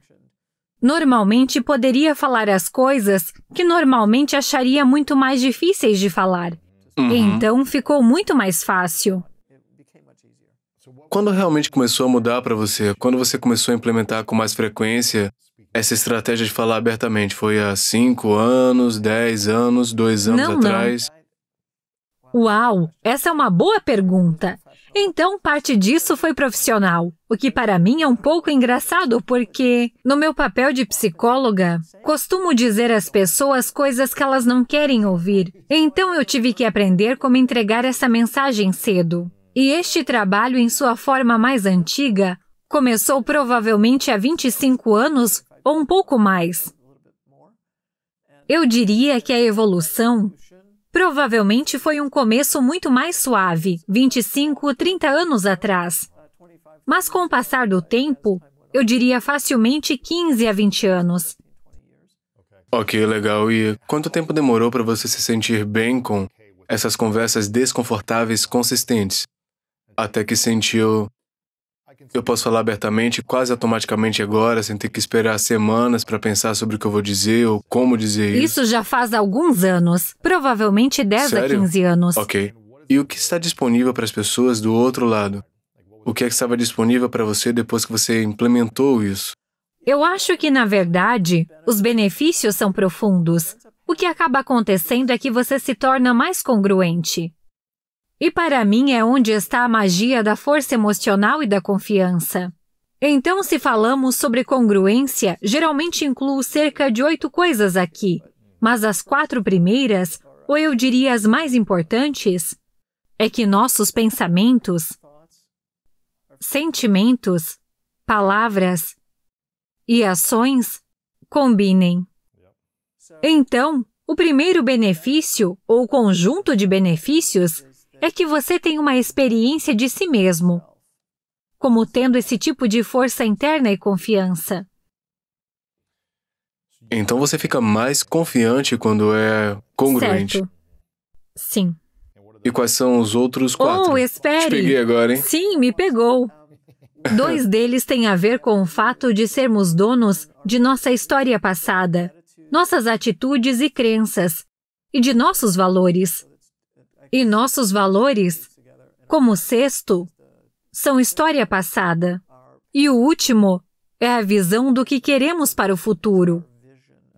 normalmente poderia falar as coisas que normalmente acharia muito mais difíceis de falar. Uhum. Então ficou muito mais fácil. Quando realmente começou a mudar para você? Quando você começou a implementar com mais frequência essa estratégia de falar abertamente? Foi há 5 anos, 10 anos, 2 anos não, atrás? Não. Uau, essa é uma boa pergunta. Então, parte disso foi profissional, o que para mim é um pouco engraçado porque, no meu papel de psicóloga, costumo dizer às pessoas coisas que elas não querem ouvir. Então, eu tive que aprender como entregar essa mensagem cedo. E este trabalho, em sua forma mais antiga, começou provavelmente há 25 anos ou um pouco mais. Eu diria que a evolução Provavelmente foi um começo muito mais suave, 25, 30 anos atrás. Mas com o passar do tempo, eu diria facilmente 15 a 20 anos. Ok, legal. E quanto tempo demorou para você se sentir bem com essas conversas desconfortáveis consistentes? Até que sentiu eu posso falar abertamente, quase automaticamente agora, sem ter que esperar semanas para pensar sobre o que eu vou dizer ou como dizer isso. Isso já faz alguns anos, provavelmente 10 Sério? a 15 anos. Ok. E o que está disponível para as pessoas do outro lado? O que, é que estava disponível para você depois que você implementou isso? Eu acho que, na verdade, os benefícios são profundos. O que acaba acontecendo é que você se torna mais congruente. E para mim é onde está a magia da força emocional e da confiança. Então, se falamos sobre congruência, geralmente incluo cerca de oito coisas aqui, mas as quatro primeiras, ou eu diria as mais importantes, é que nossos pensamentos, sentimentos, palavras e ações combinem. Então, o primeiro benefício, ou conjunto de benefícios, é que você tem uma experiência de si mesmo, como tendo esse tipo de força interna e confiança. Então você fica mais confiante quando é congruente. Certo. Sim. E quais são os outros quatro? Oh, espere! Te peguei agora, hein? Sim, me pegou. Dois deles têm a ver com o fato de sermos donos de nossa história passada, nossas atitudes e crenças, e de nossos valores. E nossos valores, como sexto, são história passada. E o último é a visão do que queremos para o futuro.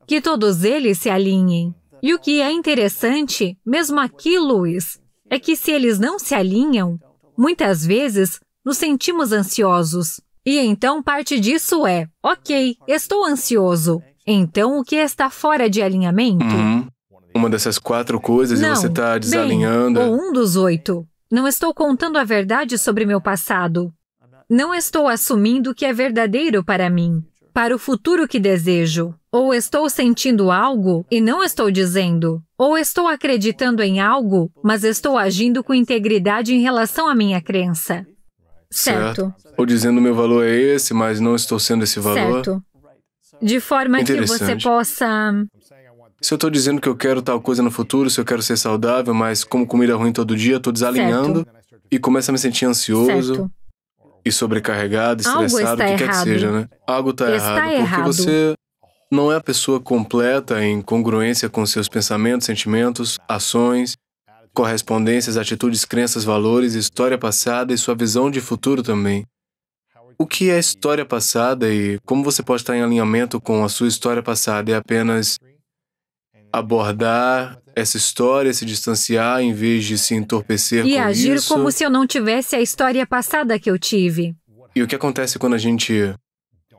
Que todos eles se alinhem. E o que é interessante, mesmo aqui, Luiz, é que se eles não se alinham, muitas vezes nos sentimos ansiosos. E então parte disso é: ok, estou ansioso. Então o que está fora de alinhamento? Uhum uma dessas quatro coisas não, e você está desalinhando. Bem, ou é? um dos oito. Não estou contando a verdade sobre meu passado. Não estou assumindo o que é verdadeiro para mim, para o futuro que desejo. Ou estou sentindo algo e não estou dizendo. Ou estou acreditando em algo, mas estou agindo com integridade em relação à minha crença. Certo. certo. Ou dizendo meu valor é esse, mas não estou sendo esse valor. Certo. De forma que você possa se eu tô dizendo que eu quero tal coisa no futuro, se eu quero ser saudável, mas como comida ruim todo dia, tô desalinhando certo. e começo a me sentir ansioso. Certo. E sobrecarregado, estressado, o que quer que seja, né? Algo tá está errado, errado. Porque você não é a pessoa completa em congruência com seus pensamentos, sentimentos, ações, correspondências, atitudes, crenças, valores, história passada e sua visão de futuro também. O que é história passada e como você pode estar em alinhamento com a sua história passada é apenas abordar essa história, se distanciar em vez de se entorpecer e com agir isso. como se eu não tivesse a história passada que eu tive. E o que acontece quando a gente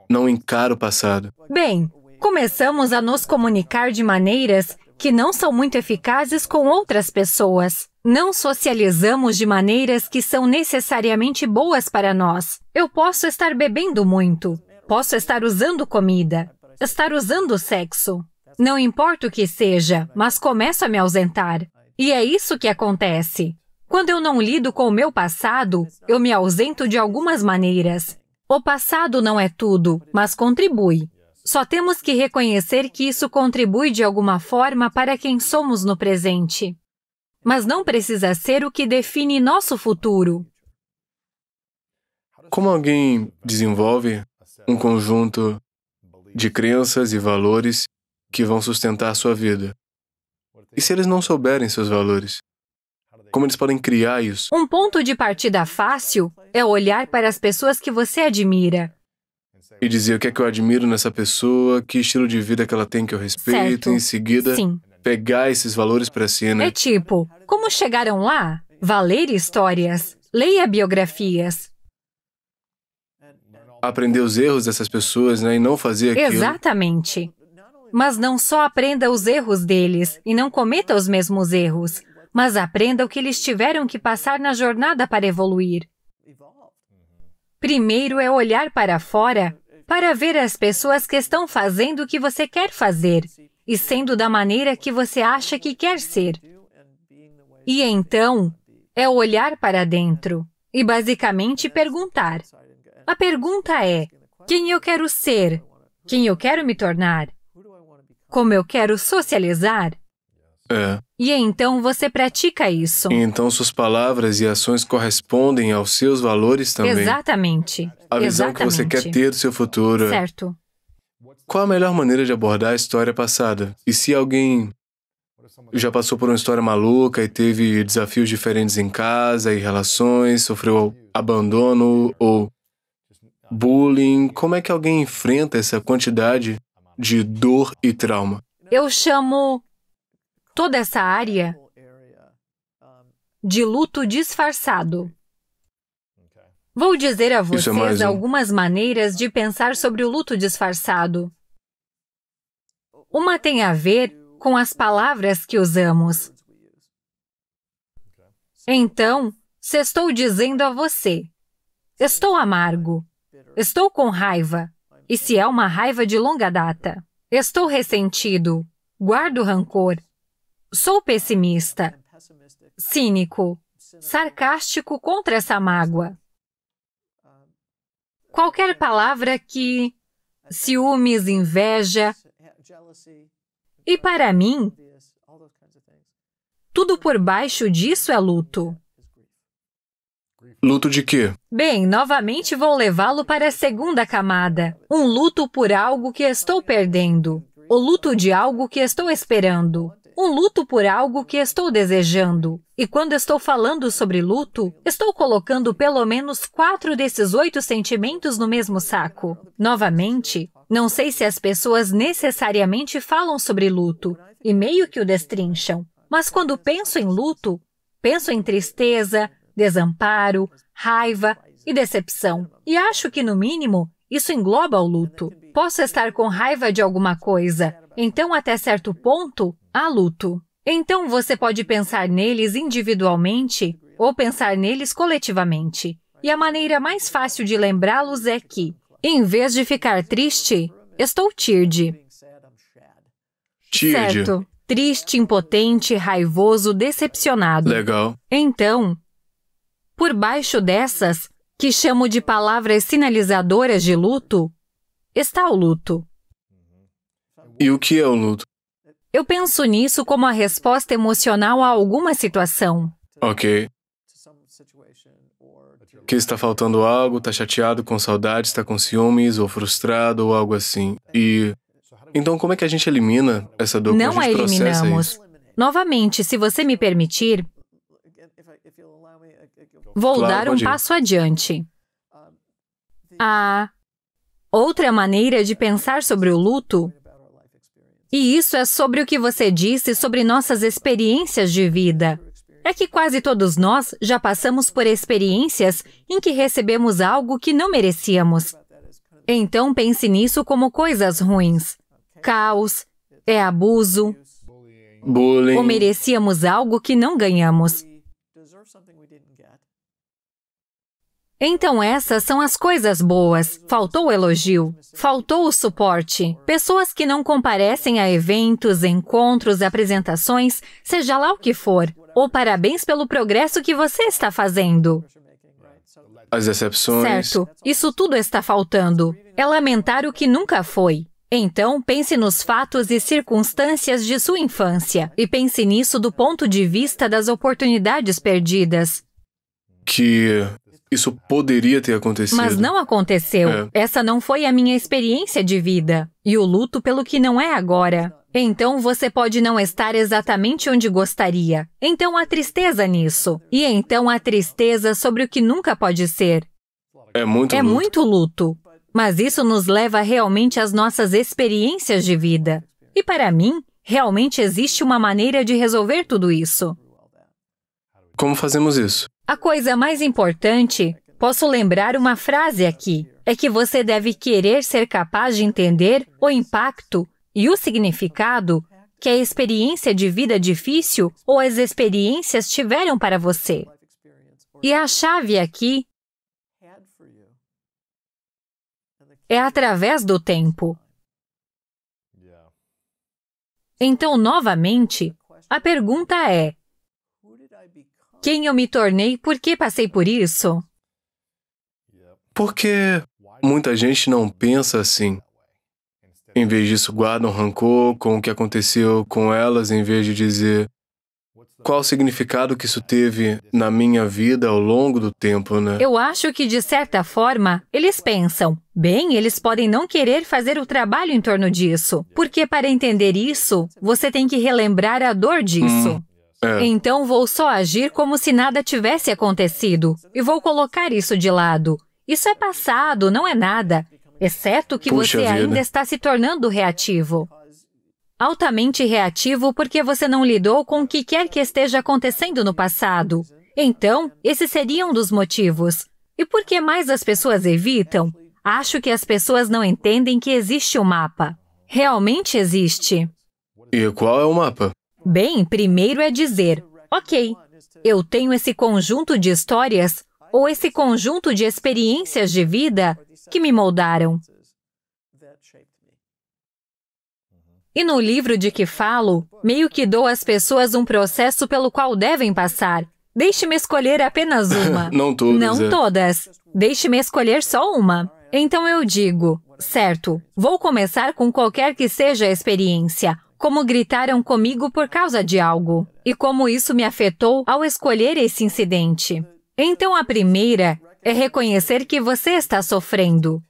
não encara o passado? Bem, começamos a nos comunicar de maneiras que não são muito eficazes com outras pessoas. Não socializamos de maneiras que são necessariamente boas para nós. Eu posso estar bebendo muito, posso estar usando comida, estar usando sexo. Não importa o que seja, mas começo a me ausentar. E é isso que acontece. Quando eu não lido com o meu passado, eu me ausento de algumas maneiras. O passado não é tudo, mas contribui. Só temos que reconhecer que isso contribui de alguma forma para quem somos no presente. Mas não precisa ser o que define nosso futuro. Como alguém desenvolve um conjunto de crenças e valores que vão sustentar sua vida. E se eles não souberem seus valores? Como eles podem criar isso? Um ponto de partida fácil é olhar para as pessoas que você admira. E dizer o que é que eu admiro nessa pessoa, que estilo de vida que ela tem que eu respeito, certo. em seguida Sim. pegar esses valores para si, né? É tipo, como chegaram lá? Valer histórias, leia biografias. Aprender os erros dessas pessoas, né, e não fazer aquilo. Exatamente. Mas não só aprenda os erros deles e não cometa os mesmos erros, mas aprenda o que eles tiveram que passar na jornada para evoluir. Primeiro é olhar para fora para ver as pessoas que estão fazendo o que você quer fazer e sendo da maneira que você acha que quer ser. E então, é olhar para dentro e basicamente perguntar. A pergunta é: quem eu quero ser? Quem eu quero me tornar? como eu quero socializar. É. E então você pratica isso. E então suas palavras e ações correspondem aos seus valores também. Exatamente. A visão Exatamente. que você quer ter do seu futuro. Certo. Qual a melhor maneira de abordar a história passada? E se alguém já passou por uma história maluca e teve desafios diferentes em casa e relações, sofreu abandono ou bullying, como é que alguém enfrenta essa quantidade de dor e trauma. Eu chamo toda essa área de luto disfarçado. Vou dizer a é vocês é um... algumas maneiras de pensar sobre o luto disfarçado. Uma tem a ver com as palavras que usamos. Então, se estou dizendo a você, estou amargo, estou com raiva, e se é uma raiva de longa data? Estou ressentido, guardo rancor, sou pessimista, cínico, sarcástico contra essa mágoa. Qualquer palavra que ciúmes, inveja. E para mim, tudo por baixo disso é luto. Luto de quê? Bem, novamente vou levá-lo para a segunda camada. Um luto por algo que estou perdendo. O luto de algo que estou esperando. Um luto por algo que estou desejando. E quando estou falando sobre luto, estou colocando pelo menos quatro desses oito sentimentos no mesmo saco. Novamente, não sei se as pessoas necessariamente falam sobre luto e meio que o destrincham. Mas quando penso em luto, penso em tristeza, desamparo, raiva e decepção. E acho que, no mínimo, isso engloba o luto. Posso estar com raiva de alguma coisa, então, até certo ponto, há luto. Então, você pode pensar neles individualmente ou pensar neles coletivamente. E a maneira mais fácil de lembrá-los é que, em vez de ficar triste, estou tirde. Certo. Triste, impotente, raivoso, decepcionado. Legal. Então, por baixo dessas, que chamo de palavras sinalizadoras de luto, está o luto. E o que é o luto? Eu penso nisso como a resposta emocional a alguma situação. Ok. Que está faltando algo, está chateado, com saudade, está com ciúmes ou frustrado ou algo assim. E. Então, como é que a gente elimina essa dor? Não a, a eliminamos. Novamente, se você me permitir, Vou claro, dar um ir. passo adiante. A outra maneira de pensar sobre o luto, e isso é sobre o que você disse sobre nossas experiências de vida, é que quase todos nós já passamos por experiências em que recebemos algo que não merecíamos. Então pense nisso como coisas ruins. Caos, é abuso. Bullying. Ou merecíamos algo que não ganhamos. Então, essas são as coisas boas. Faltou o elogio, faltou o suporte. Pessoas que não comparecem a eventos, encontros, apresentações, seja lá o que for. Ou parabéns pelo progresso que você está fazendo. As decepções. Certo, isso tudo está faltando. É lamentar o que nunca foi. Então, pense nos fatos e circunstâncias de sua infância e pense nisso do ponto de vista das oportunidades perdidas. Que isso poderia ter acontecido. Mas não aconteceu. É. Essa não foi a minha experiência de vida. E o luto pelo que não é agora. Então você pode não estar exatamente onde gostaria. Então há tristeza nisso. E então há tristeza sobre o que nunca pode ser. É muito é muito luto. Mas isso nos leva realmente às nossas experiências de vida. E para mim, realmente existe uma maneira de resolver tudo isso. Como fazemos isso? A coisa mais importante, posso lembrar uma frase aqui, é que você deve querer ser capaz de entender o impacto e o significado que a experiência de vida difícil ou as experiências tiveram para você. E a chave aqui é através do tempo. Então, novamente, a pergunta é: quem eu me tornei, por que passei por isso? Porque muita gente não pensa assim. Em vez disso, guardam rancor com o que aconteceu com elas, em vez de dizer qual o significado que isso teve na minha vida ao longo do tempo, né? Eu acho que, de certa forma, eles pensam, bem, eles podem não querer fazer o trabalho em torno disso, porque para entender isso, você tem que relembrar a dor disso. Hum. É. Então vou só agir como se nada tivesse acontecido e vou colocar isso de lado. Isso é passado, não é nada, exceto que Puxa você vida. ainda está se tornando reativo. Altamente reativo porque você não lidou com o que quer que esteja acontecendo no passado. Então, esse seria um dos motivos. E por que mais as pessoas evitam? Acho que as pessoas não entendem que existe o um mapa. Realmente existe. E qual é o mapa? Bem, primeiro é dizer: ok, eu tenho esse conjunto de histórias ou esse conjunto de experiências de vida que me moldaram. E no livro de que falo, meio que dou às pessoas um processo pelo qual devem passar. Deixe-me escolher apenas uma. Não todas. Não é. todas. Deixe-me escolher só uma. Então eu digo, certo, vou começar com qualquer que seja a experiência, como gritaram comigo por causa de algo e como isso me afetou ao escolher esse incidente. Então, a primeira é reconhecer que você está sofrendo.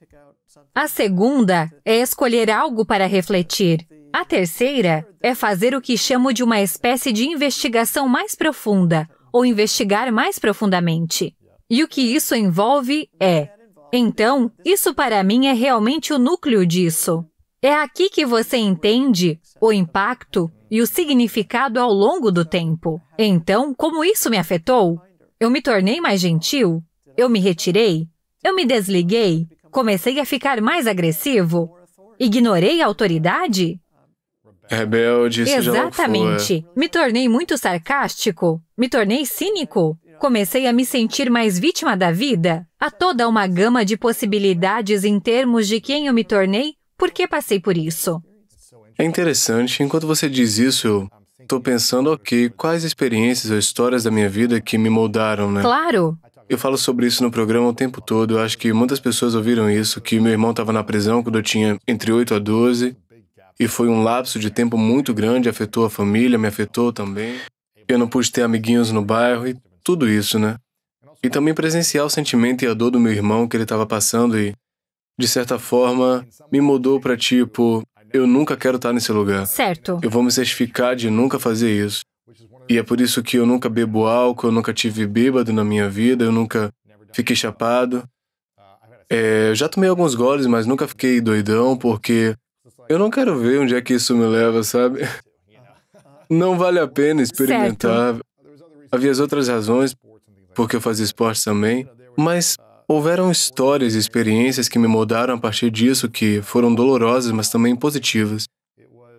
A segunda é escolher algo para refletir. A terceira é fazer o que chamo de uma espécie de investigação mais profunda, ou investigar mais profundamente. E o que isso envolve é. Então, isso para mim é realmente o núcleo disso. É aqui que você entende o impacto e o significado ao longo do tempo. Então, como isso me afetou? Eu me tornei mais gentil? Eu me retirei? Eu me desliguei? Comecei a ficar mais agressivo? Ignorei a autoridade? Rebelde, Exatamente. Me tornei muito sarcástico, me tornei cínico. Comecei a me sentir mais vítima da vida. Há toda uma gama de possibilidades em termos de quem eu me tornei por que passei por isso? É interessante, enquanto você diz isso, eu estou pensando, ok, quais experiências ou histórias da minha vida que me moldaram, né? Claro. Eu falo sobre isso no programa o tempo todo. Eu acho que muitas pessoas ouviram isso, que meu irmão estava na prisão quando eu tinha entre 8 a 12. E foi um lapso de tempo muito grande, afetou a família, me afetou também. Eu não pude ter amiguinhos no bairro e tudo isso, né? E também presenciar o sentimento e a dor do meu irmão que ele estava passando e de certa forma, me mudou para tipo, eu nunca quero estar tá nesse lugar. Certo. Eu vou me certificar de nunca fazer isso. E é por isso que eu nunca bebo álcool, eu nunca tive bêbado na minha vida, eu nunca fiquei chapado. É, já tomei alguns goles, mas nunca fiquei doidão, porque eu não quero ver onde é que isso me leva, sabe? Não vale a pena experimentar. Certo. Havia as outras razões, porque eu fazia esporte também, mas Houveram histórias e experiências que me mudaram a partir disso que foram dolorosas, mas também positivas.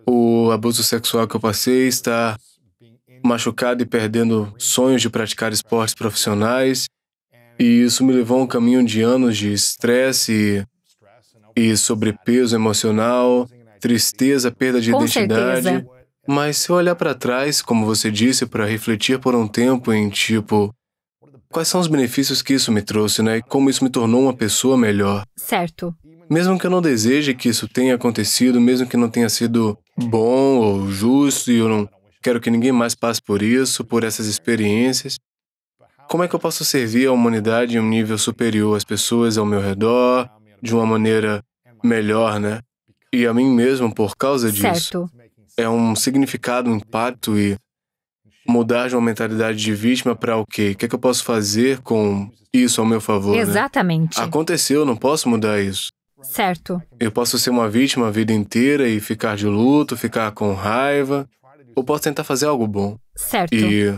O abuso sexual que eu passei, estar machucado e perdendo sonhos de praticar esportes profissionais, e isso me levou a um caminho de anos de estresse e, sobrepeso emocional, tristeza, perda de Com identidade. Certeza. Mas se eu olhar para trás, como você disse, para refletir por um tempo em tipo, Quais são os benefícios que isso me trouxe, né? Como isso me tornou uma pessoa melhor. Certo. Mesmo que eu não deseje que isso tenha acontecido, mesmo que não tenha sido bom ou justo, e eu não quero que ninguém mais passe por isso, por essas experiências, como é que eu posso servir a humanidade em um nível superior, às pessoas ao meu redor, de uma maneira melhor, né? E a mim mesmo por causa disso. Certo. É um significado, um impacto e mudar de uma mentalidade de vítima para o quê? O que, é que eu posso fazer com isso ao meu favor? Né? Exatamente. Né? Aconteceu, não posso mudar isso. Certo. Eu posso ser uma vítima a vida inteira e ficar de luto, ficar com raiva, ou posso tentar fazer algo bom. Certo. E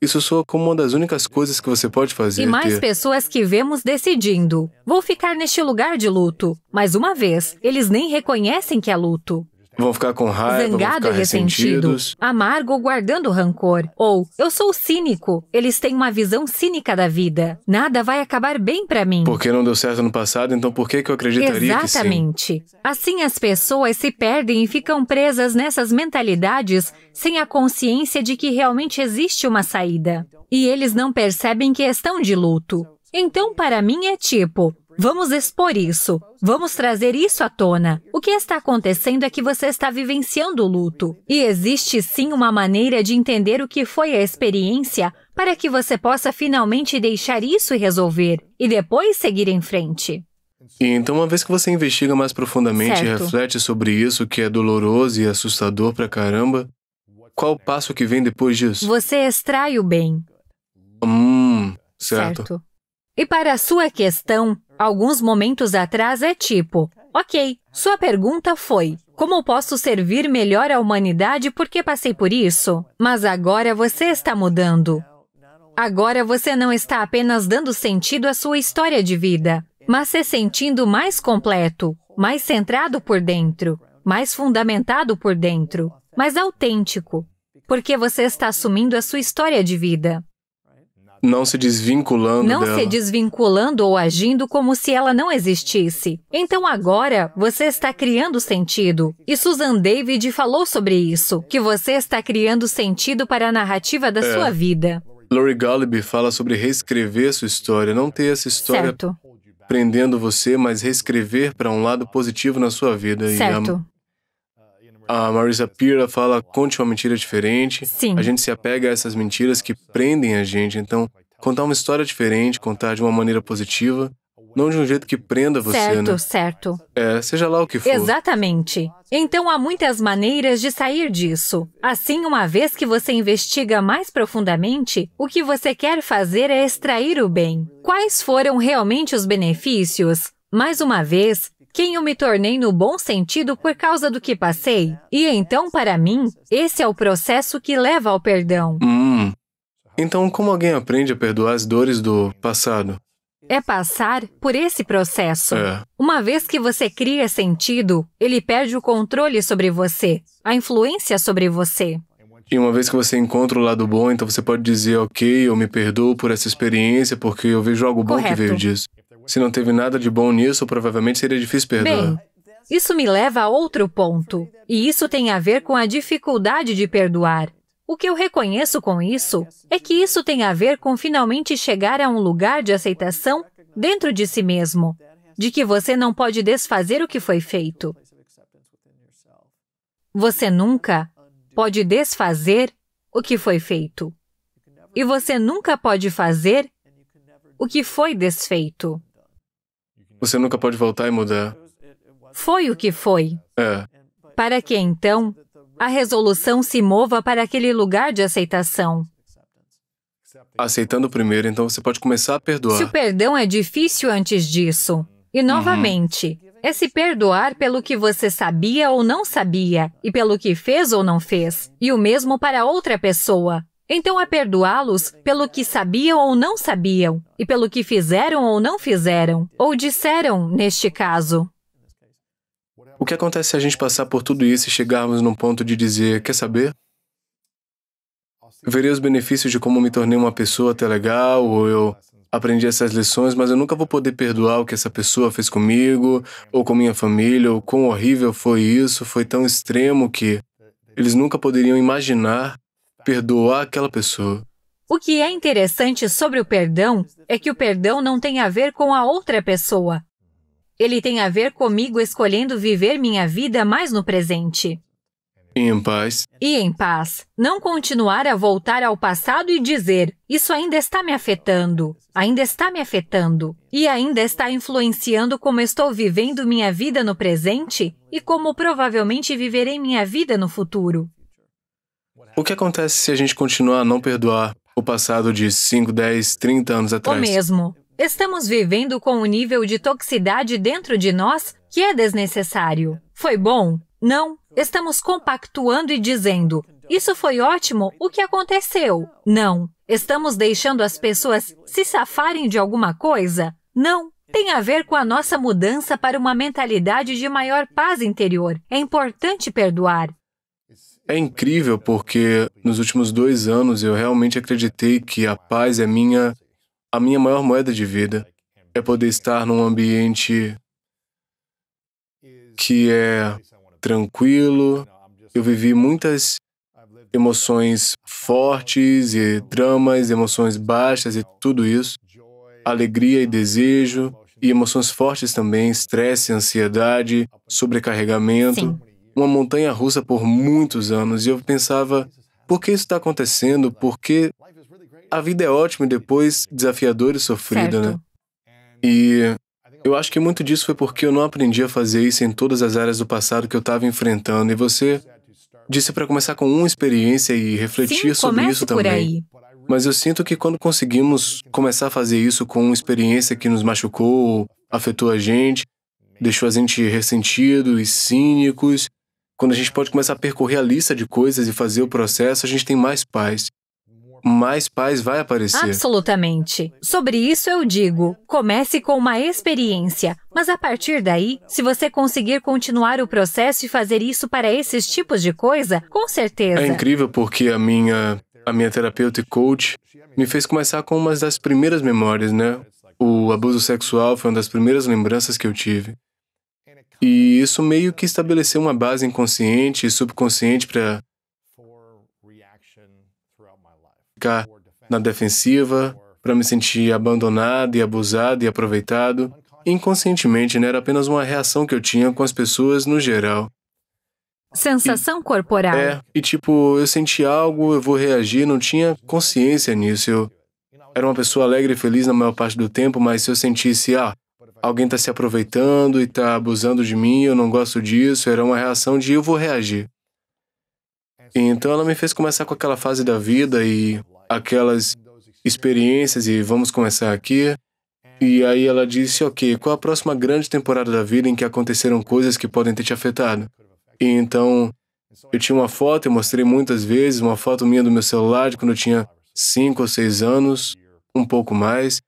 isso soa como uma das únicas coisas que você pode fazer. E mais ter... pessoas que vemos decidindo: vou ficar neste lugar de luto. Mas uma vez, eles nem reconhecem que é luto. Vão ficar com raiva, Zangado e ressentidos, amargo guardando rancor. Ou eu sou cínico, eles têm uma visão cínica da vida. Nada vai acabar bem para mim. Porque não deu certo no passado, então por que, que eu acreditaria Exatamente. que sim? Assim as pessoas se perdem e ficam presas nessas mentalidades sem a consciência de que realmente existe uma saída. E eles não percebem que estão de luto. Então, para mim, é tipo: Vamos expor isso. Vamos trazer isso à tona. O que está acontecendo é que você está vivenciando o luto. E existe sim uma maneira de entender o que foi a experiência para que você possa finalmente deixar isso e resolver e depois seguir em frente. E então, uma vez que você investiga mais profundamente certo. e reflete sobre isso que é doloroso e assustador pra caramba, qual o passo que vem depois disso? Você extrai o bem. Hum, certo. certo. E para a sua questão, alguns momentos atrás é tipo: Ok, sua pergunta foi: Como posso servir melhor à humanidade porque passei por isso? Mas agora você está mudando. Agora você não está apenas dando sentido à sua história de vida, mas se sentindo mais completo, mais centrado por dentro, mais fundamentado por dentro, mais autêntico, porque você está assumindo a sua história de vida. Não se desvinculando Não dela. se desvinculando ou agindo como se ela não existisse. Então agora você está criando sentido. E Susan David falou sobre isso, que você está criando sentido para a narrativa da é. sua vida. Lori Gulliby fala sobre reescrever sua história, não ter essa história certo. prendendo você, mas reescrever para um lado positivo na sua vida. Certo. A Marisa Pira fala conte uma mentira diferente. Sim. A gente se apega a essas mentiras que prendem a gente. Então, contar uma história diferente, contar de uma maneira positiva, não de um jeito que prenda você, certo, né? Certo, certo. É, seja lá o que for. Exatamente. Então há muitas maneiras de sair disso. Assim, uma vez que você investiga mais profundamente, o que você quer fazer é extrair o bem. Quais foram realmente os benefícios? Mais uma vez, quem eu me tornei no bom sentido por causa do que passei. E então, para mim, esse é o processo que leva ao perdão. Hum. Então, como alguém aprende a perdoar as dores do passado? É passar por esse processo. É. Uma vez que você cria sentido, ele perde o controle sobre você, a influência sobre você. E uma vez que você encontra o lado bom, então você pode dizer, ok, eu me perdoo por essa experiência, porque eu vejo algo bom Correto. que veio disso. Se não teve nada de bom nisso, provavelmente seria difícil perdoar. Bem, isso me leva a outro ponto, e isso tem a ver com a dificuldade de perdoar. O que eu reconheço com isso é que isso tem a ver com finalmente chegar a um lugar de aceitação dentro de si mesmo, de que você não pode desfazer o que foi feito. Você nunca pode desfazer o que foi feito. E você nunca pode fazer o que foi desfeito. Você nunca pode voltar e mudar. Foi o que foi. É. Para que então a resolução se mova para aquele lugar de aceitação. Aceitando primeiro, então você pode começar a perdoar. Se o perdão é difícil antes disso. E uhum. novamente, uhum. é se perdoar pelo que você sabia ou não sabia, e pelo que fez ou não fez, e o mesmo para outra pessoa. Então é perdoá-los pelo que sabiam ou não sabiam, e pelo que fizeram ou não fizeram, ou disseram, neste caso. O que acontece se a gente passar por tudo isso e chegarmos num ponto de dizer: quer saber? Eu verei os benefícios de como me tornei uma pessoa até legal, ou eu aprendi essas lições, mas eu nunca vou poder perdoar o que essa pessoa fez comigo, ou com minha família, ou quão horrível foi isso, foi tão extremo que eles nunca poderiam imaginar perdoar aquela pessoa. O que é interessante sobre o perdão é que o perdão não tem a ver com a outra pessoa. Ele tem a ver comigo escolhendo viver minha vida mais no presente. E em paz. E em paz. Não continuar a voltar ao passado e dizer: Isso ainda está me afetando, ainda está me afetando, e ainda está influenciando como estou vivendo minha vida no presente e como provavelmente viverei minha vida no futuro. O que acontece se a gente continuar a não perdoar o passado de 5, 10, 30 anos atrás? O mesmo. Estamos vivendo com um nível de toxicidade dentro de nós que é desnecessário. Foi bom? Não. Estamos compactuando e dizendo: Isso foi ótimo, o que aconteceu? Não. Estamos deixando as pessoas se safarem de alguma coisa? Não. Tem a ver com a nossa mudança para uma mentalidade de maior paz interior. É importante perdoar. É incrível porque nos últimos dois anos eu realmente acreditei que a paz é minha, a minha maior moeda de vida. É poder estar num ambiente que é tranquilo. Eu vivi muitas emoções fortes e dramas, emoções baixas e tudo isso, alegria e desejo, e emoções fortes também, estresse, ansiedade, sobrecarregamento. Sim uma montanha russa por muitos anos e eu pensava: por que isso está acontecendo? Porque a vida é ótima e depois desafiadora e sofrida, né? certo. né? E eu acho que muito disso foi porque eu não aprendi a fazer isso em todas as áreas do passado que eu estava enfrentando. E você disse para começar com uma experiência e refletir Sim, sobre isso também. Aí. Mas eu sinto que quando conseguimos começar a fazer isso com uma experiência que nos machucou, afetou a gente, deixou a gente ressentido e cínicos, quando a gente pode começar a percorrer a lista de coisas e fazer o processo, a gente tem mais paz. Mais paz vai aparecer. Absolutamente. Sobre isso eu digo: comece com uma experiência, mas a partir daí, se você conseguir continuar o processo e fazer isso para esses tipos de coisa, com certeza. É incrível porque a minha a minha terapeuta e coach me fez começar com uma das primeiras memórias, né? O abuso sexual foi uma das primeiras lembranças que eu tive. E isso meio que estabeleceu uma base inconsciente e subconsciente para ficar na defensiva, para me sentir abandonado e abusado e aproveitado. Inconscientemente, né? Era apenas uma reação que eu tinha com as pessoas no geral. Sensação e, corporal. É, e tipo, eu senti algo, eu vou reagir, não tinha consciência nisso. Eu era uma pessoa alegre e feliz na maior parte do tempo, mas se eu sentisse, ah, alguém está se aproveitando e está abusando de mim, eu não gosto disso, era uma reação de eu vou reagir. Então ela me fez começar com aquela fase da vida e aquelas experiências e vamos começar aqui. E aí ela disse, ok, qual a próxima grande temporada da vida em que aconteceram coisas que podem ter te afetado? E então eu tinha uma foto, eu mostrei muitas vezes, uma foto minha do meu celular de quando eu tinha cinco ou seis anos, um pouco mais,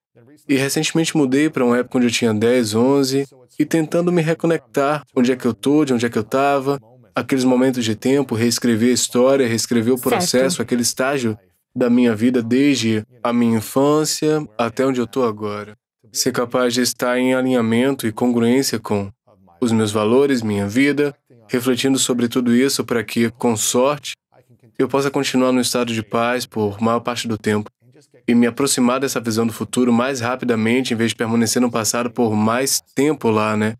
e recentemente mudei para uma época onde eu tinha 10, 11 e tentando me reconectar, onde é que eu tô, de onde é que eu estava, aqueles momentos de tempo, reescrever a história, reescrever o processo, certo. aquele estágio da minha vida desde a minha infância até onde eu estou agora. Ser capaz de estar em alinhamento e congruência com os meus valores, minha vida, refletindo sobre tudo isso para que, com sorte, eu possa continuar no estado de paz por maior parte do tempo e me aproximar dessa visão do futuro mais rapidamente, em vez de permanecer no passado por mais tempo lá, né?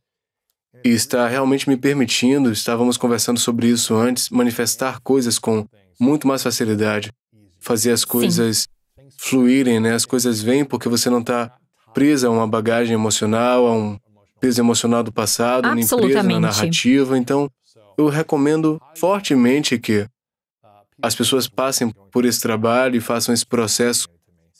E está realmente me permitindo, estávamos conversando sobre isso antes, manifestar coisas com muito mais facilidade, fazer as coisas Sim. fluírem, né? As coisas vêm porque você não está presa a uma bagagem emocional, a um peso emocional do passado, nem presa na narrativa. Então, eu recomendo fortemente que as pessoas passem por esse trabalho e façam esse processo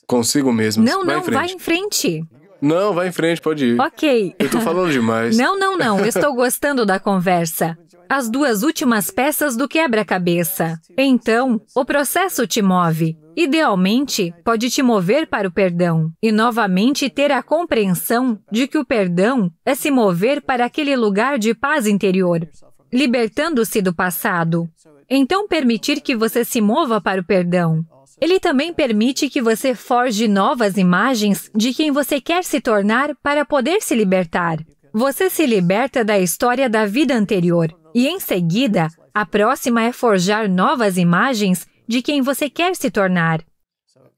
Consigo mesmo. Não, vai não, vai em frente. Não, vai em frente, pode ir. Ok. Eu tô falando demais. não, não, não. Estou gostando da conversa. As duas últimas peças do quebra-cabeça. Então, o processo te move. Idealmente, pode te mover para o perdão e novamente ter a compreensão de que o perdão é se mover para aquele lugar de paz interior, libertando-se do passado. Então, permitir que você se mova para o perdão. Ele também permite que você forge novas imagens de quem você quer se tornar para poder se libertar. Você se liberta da história da vida anterior e, em seguida, a próxima é forjar novas imagens de quem você quer se tornar.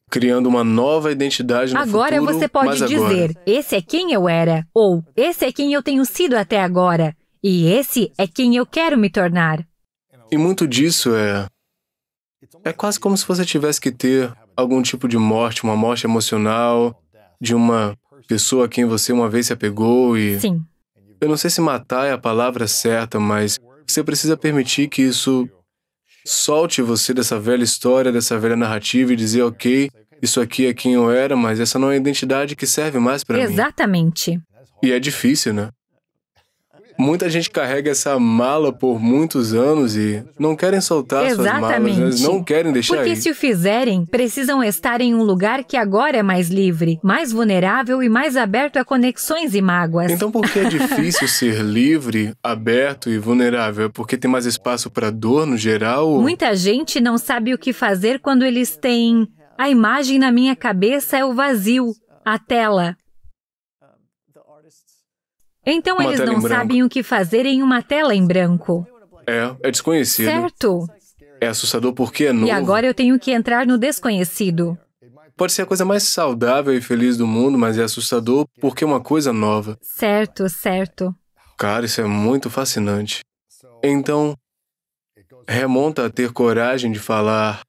Criando uma nova identidade no Agora futuro, você pode dizer: esse é quem eu era, ou esse é quem eu tenho sido até agora, e esse é quem eu quero me tornar. E muito disso é é quase como se você tivesse que ter algum tipo de morte, uma morte emocional de uma pessoa a quem você uma vez se apegou e. Sim. Eu não sei se matar é a palavra certa, mas você precisa permitir que isso solte você dessa velha história, dessa velha narrativa e dizer, ok, isso aqui é quem eu era, mas essa não é a identidade que serve mais para mim. Exatamente. E é difícil, né? Muita gente carrega essa mala por muitos anos e não querem soltar Exatamente. suas malas, né? não querem deixar Porque ir. se o fizerem, precisam estar em um lugar que agora é mais livre, mais vulnerável e mais aberto a conexões e mágoas. Então por que é difícil ser livre, aberto e vulnerável? É porque tem mais espaço para dor no geral? Ou... Muita gente não sabe o que fazer quando eles têm... A imagem na minha cabeça é o vazio, a tela, então uma eles não sabem o que fazer em uma tela em branco. É, é desconhecido. Certo. É assustador porque é novo. E agora eu tenho que entrar no desconhecido. Pode ser a coisa mais saudável e feliz do mundo, mas é assustador porque é uma coisa nova. Certo, certo. Cara, isso é muito fascinante. Então, remonta a ter coragem de falar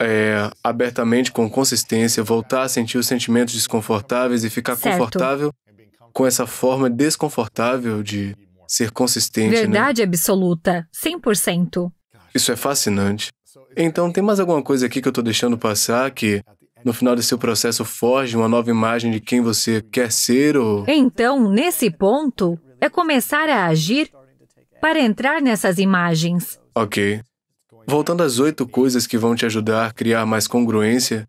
é, abertamente, com consistência, voltar a sentir os sentimentos desconfortáveis e ficar certo. confortável com essa forma desconfortável de ser consistente. Né? Verdade né? absoluta, 100%. Isso é fascinante. Então, tem mais alguma coisa aqui que eu estou deixando passar que, no final desse seu processo, forge uma nova imagem de quem você quer ser ou. Então, nesse ponto, é começar a agir para entrar nessas imagens. Ok. Voltando às oito coisas que vão te ajudar a criar mais congruência,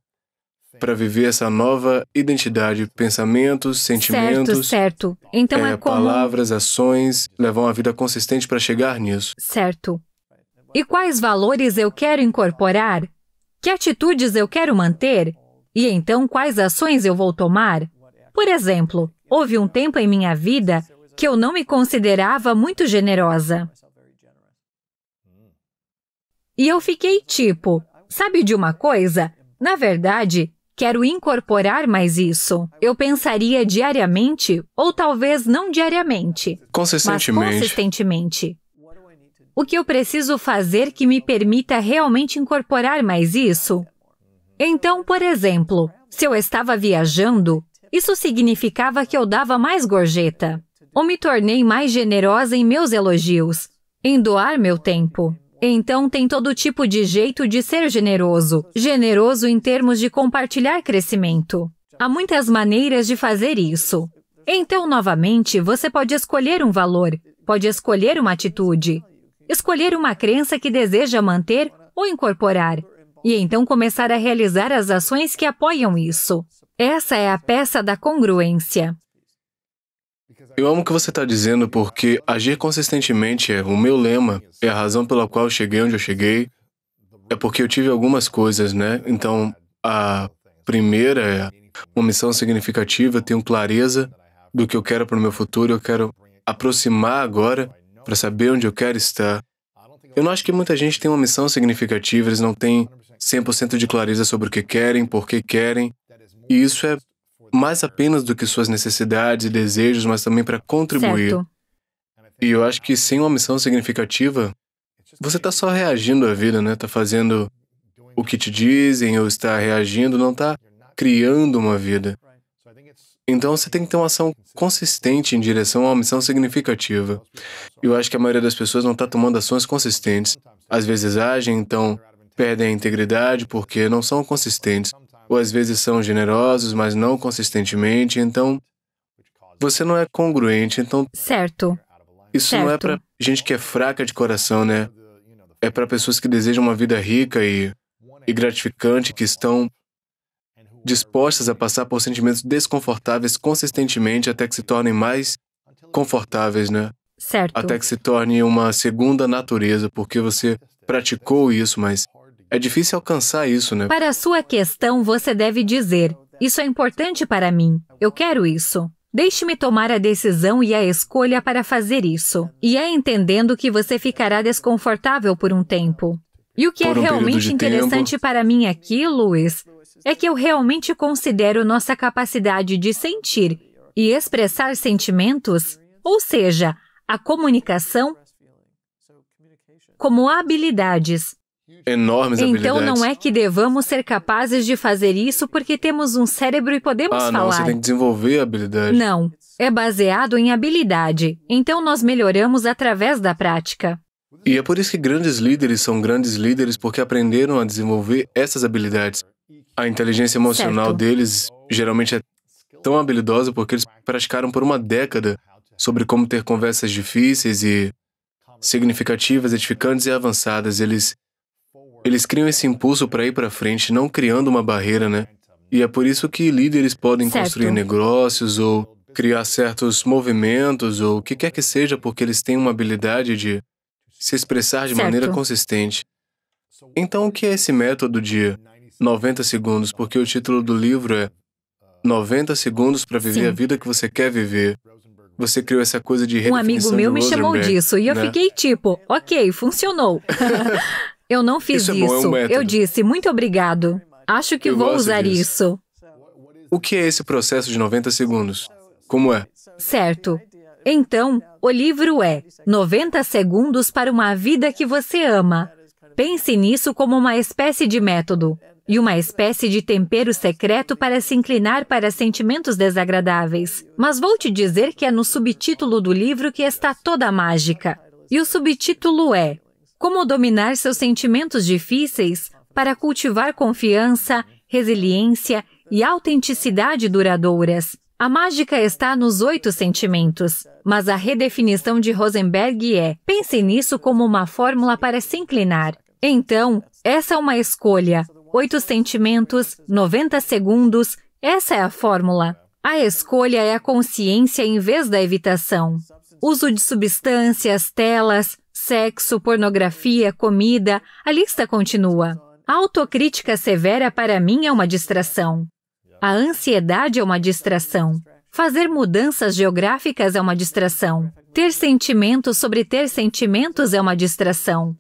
para viver essa nova identidade, pensamentos, sentimentos. Certo, certo. Então é, é como... palavras, ações levam a vida consistente para chegar nisso. Certo. E quais valores eu quero incorporar? Que atitudes eu quero manter? E então quais ações eu vou tomar? Por exemplo, houve um tempo em minha vida que eu não me considerava muito generosa. E eu fiquei tipo, sabe de uma coisa? Na verdade, Quero incorporar mais isso. Eu pensaria diariamente, ou talvez não diariamente, consistentemente. mas consistentemente. O que eu preciso fazer que me permita realmente incorporar mais isso? Então, por exemplo, se eu estava viajando, isso significava que eu dava mais gorjeta, ou me tornei mais generosa em meus elogios, em doar meu tempo. Então tem todo tipo de jeito de ser generoso, generoso em termos de compartilhar crescimento. Há muitas maneiras de fazer isso. Então, novamente, você pode escolher um valor, pode escolher uma atitude, escolher uma crença que deseja manter ou incorporar, e então começar a realizar as ações que apoiam isso. Essa é a peça da congruência. Eu amo o que você está dizendo porque agir consistentemente é o meu lema, é a razão pela qual cheguei onde eu cheguei. É porque eu tive algumas coisas, né? Então, a primeira é uma missão significativa, eu tenho clareza do que eu quero para o meu futuro, eu quero aproximar agora para saber onde eu quero estar. Eu não acho que muita gente tem uma missão significativa, eles não têm 100% de clareza sobre o que querem, por que querem, e isso é mais apenas do que suas necessidades e desejos, mas também para contribuir. Certo. E eu acho que sem uma missão significativa, você está só reagindo à vida, né? Está fazendo o que te dizem ou está reagindo, não está criando uma vida. Então você tem que ter uma ação consistente em direção a uma missão significativa. Eu acho que a maioria das pessoas não está tomando ações consistentes. Às vezes agem, então perdem a integridade porque não são consistentes ou às vezes são generosos, mas não consistentemente, então você não é congruente, então. Certo. Isso certo. não é para gente que é fraca de coração, né? É para pessoas que desejam uma vida rica e, e gratificante, que estão dispostas a passar por sentimentos desconfortáveis consistentemente até que se tornem mais confortáveis, né? Certo. Até que se torne uma segunda natureza, porque você praticou isso, mas é difícil alcançar isso, né? Para a sua questão, você deve dizer: Isso é importante para mim. Eu quero isso. Deixe-me tomar a decisão e a escolha para fazer isso. E é entendendo que você ficará desconfortável por um tempo. E o que é realmente interessante tempo. para mim aqui, Luiz, é que eu realmente considero nossa capacidade de sentir e expressar sentimentos, ou seja, a comunicação, como habilidades enormes então, habilidades. Então não é que devamos ser capazes de fazer isso porque temos um cérebro e podemos ah, falar. Não, você tem que desenvolver habilidade. Não, é baseado em habilidade. Então nós melhoramos através da prática. E é por isso que grandes líderes são grandes líderes porque aprenderam a desenvolver essas habilidades. A inteligência emocional certo. deles geralmente é tão habilidosa porque eles praticaram por uma década sobre como ter conversas difíceis e significativas, edificantes e avançadas. Eles eles criam esse impulso para ir para frente, não criando uma barreira, né? E é por isso que líderes podem certo. construir negócios ou criar certos movimentos ou o que quer que seja, porque eles têm uma habilidade de se expressar de certo. maneira consistente. Então, o que é esse método de 90 segundos? Porque o título do livro é 90 segundos para viver Sim. a vida que você quer viver. Você criou essa coisa de Um amigo meu me chamou disso e eu né? fiquei tipo, ok, funcionou. Eu não fiz isso. isso. É, é um eu disse, muito obrigado. Acho que eu vou usar disso. isso. O que é esse processo de 90 segundos? Como é? Certo. Então, o livro é 90 Segundos para uma Vida que Você Ama. Pense nisso como uma espécie de método e uma espécie de tempero secreto para se inclinar para sentimentos desagradáveis. Mas vou te dizer que é no subtítulo do livro que está toda a mágica. E o subtítulo é como dominar seus sentimentos difíceis para cultivar confiança, resiliência e autenticidade duradouras? A mágica está nos oito sentimentos, mas a redefinição de Rosenberg é: pense nisso como uma fórmula para se inclinar. Então, essa é uma escolha. Oito sentimentos, 90 segundos, essa é a fórmula. A escolha é a consciência em vez da evitação uso de substâncias, telas, sexo, pornografia, comida, a lista continua. A autocrítica severa para mim é uma distração. A ansiedade é uma distração. Fazer mudanças geográficas é uma distração. Ter sentimentos sobre ter sentimentos é uma distração.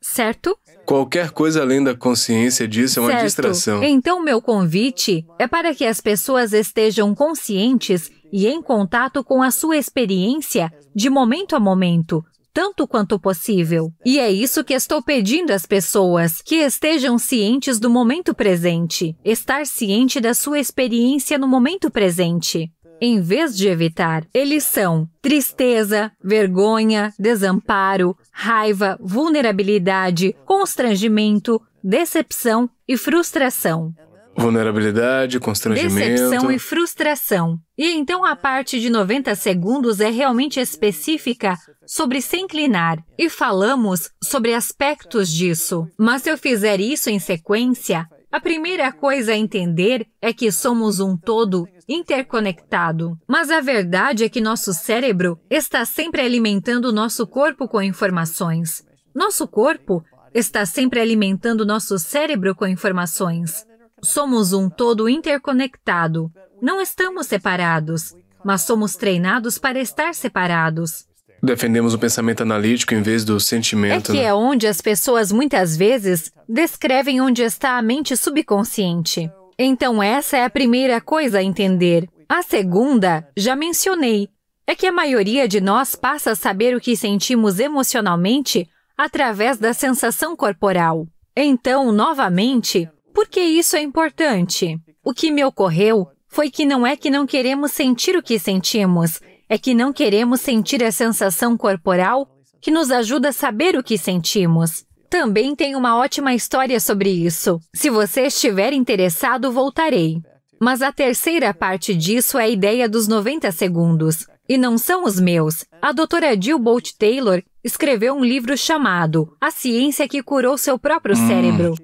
Certo? Qualquer coisa além da consciência disso é uma certo. distração. Então, meu convite é para que as pessoas estejam conscientes e em contato com a sua experiência de momento a momento, tanto quanto possível. E é isso que estou pedindo às pessoas, que estejam cientes do momento presente, estar ciente da sua experiência no momento presente. Em vez de evitar, eles são tristeza, vergonha, desamparo, raiva, vulnerabilidade, constrangimento, decepção e frustração. Vulnerabilidade, constrangimento. Decepção e frustração. E então a parte de 90 segundos é realmente específica sobre se inclinar e falamos sobre aspectos disso. Mas se eu fizer isso em sequência, a primeira coisa a entender é que somos um todo interconectado. Mas a verdade é que nosso cérebro está sempre alimentando nosso corpo com informações. Nosso corpo está sempre alimentando nosso cérebro com informações. Somos um todo interconectado. Não estamos separados, mas somos treinados para estar separados. Defendemos o pensamento analítico em vez do é sentimento. É que né? é onde as pessoas muitas vezes descrevem onde está a mente subconsciente. Então, essa é a primeira coisa a entender. A segunda, já mencionei, é que a maioria de nós passa a saber o que sentimos emocionalmente através da sensação corporal. Então, novamente, por que isso é importante? O que me ocorreu foi que não é que não queremos sentir o que sentimos, é que não queremos sentir a sensação corporal que nos ajuda a saber o que sentimos. Também tem uma ótima história sobre isso. Se você estiver interessado, voltarei. Mas a terceira parte disso é a ideia dos 90 segundos. E não são os meus. A doutora Jill Bolt Taylor escreveu um livro chamado A Ciência que Curou Seu Próprio hum. Cérebro.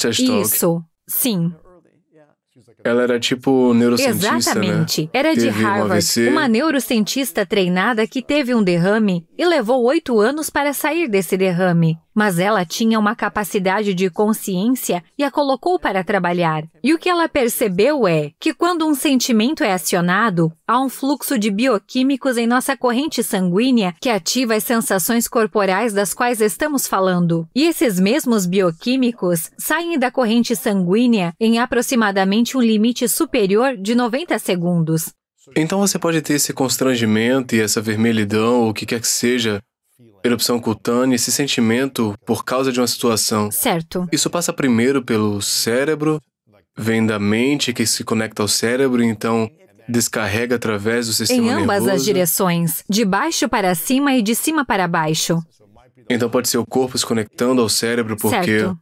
Talk. Isso, sim. Ela era tipo neurocientista. Né? Exatamente. Né? Era teve de Harvard, um uma neurocientista treinada que teve um derrame e levou oito anos para sair desse derrame mas ela tinha uma capacidade de consciência e a colocou para trabalhar. E o que ela percebeu é que quando um sentimento é acionado, há um fluxo de bioquímicos em nossa corrente sanguínea que ativa as sensações corporais das quais estamos falando. E esses mesmos bioquímicos saem da corrente sanguínea em aproximadamente um limite superior de 90 segundos. Então você pode ter esse constrangimento e essa vermelhidão, ou o que quer que seja, erupção cutânea, esse sentimento por causa de uma situação. Certo. Isso passa primeiro pelo cérebro, vem da mente que se conecta ao cérebro, então descarrega através do sistema nervoso. Em ambas nervoso. as direções, de baixo para cima e de cima para baixo. Então pode ser o corpo se conectando ao cérebro porque certo.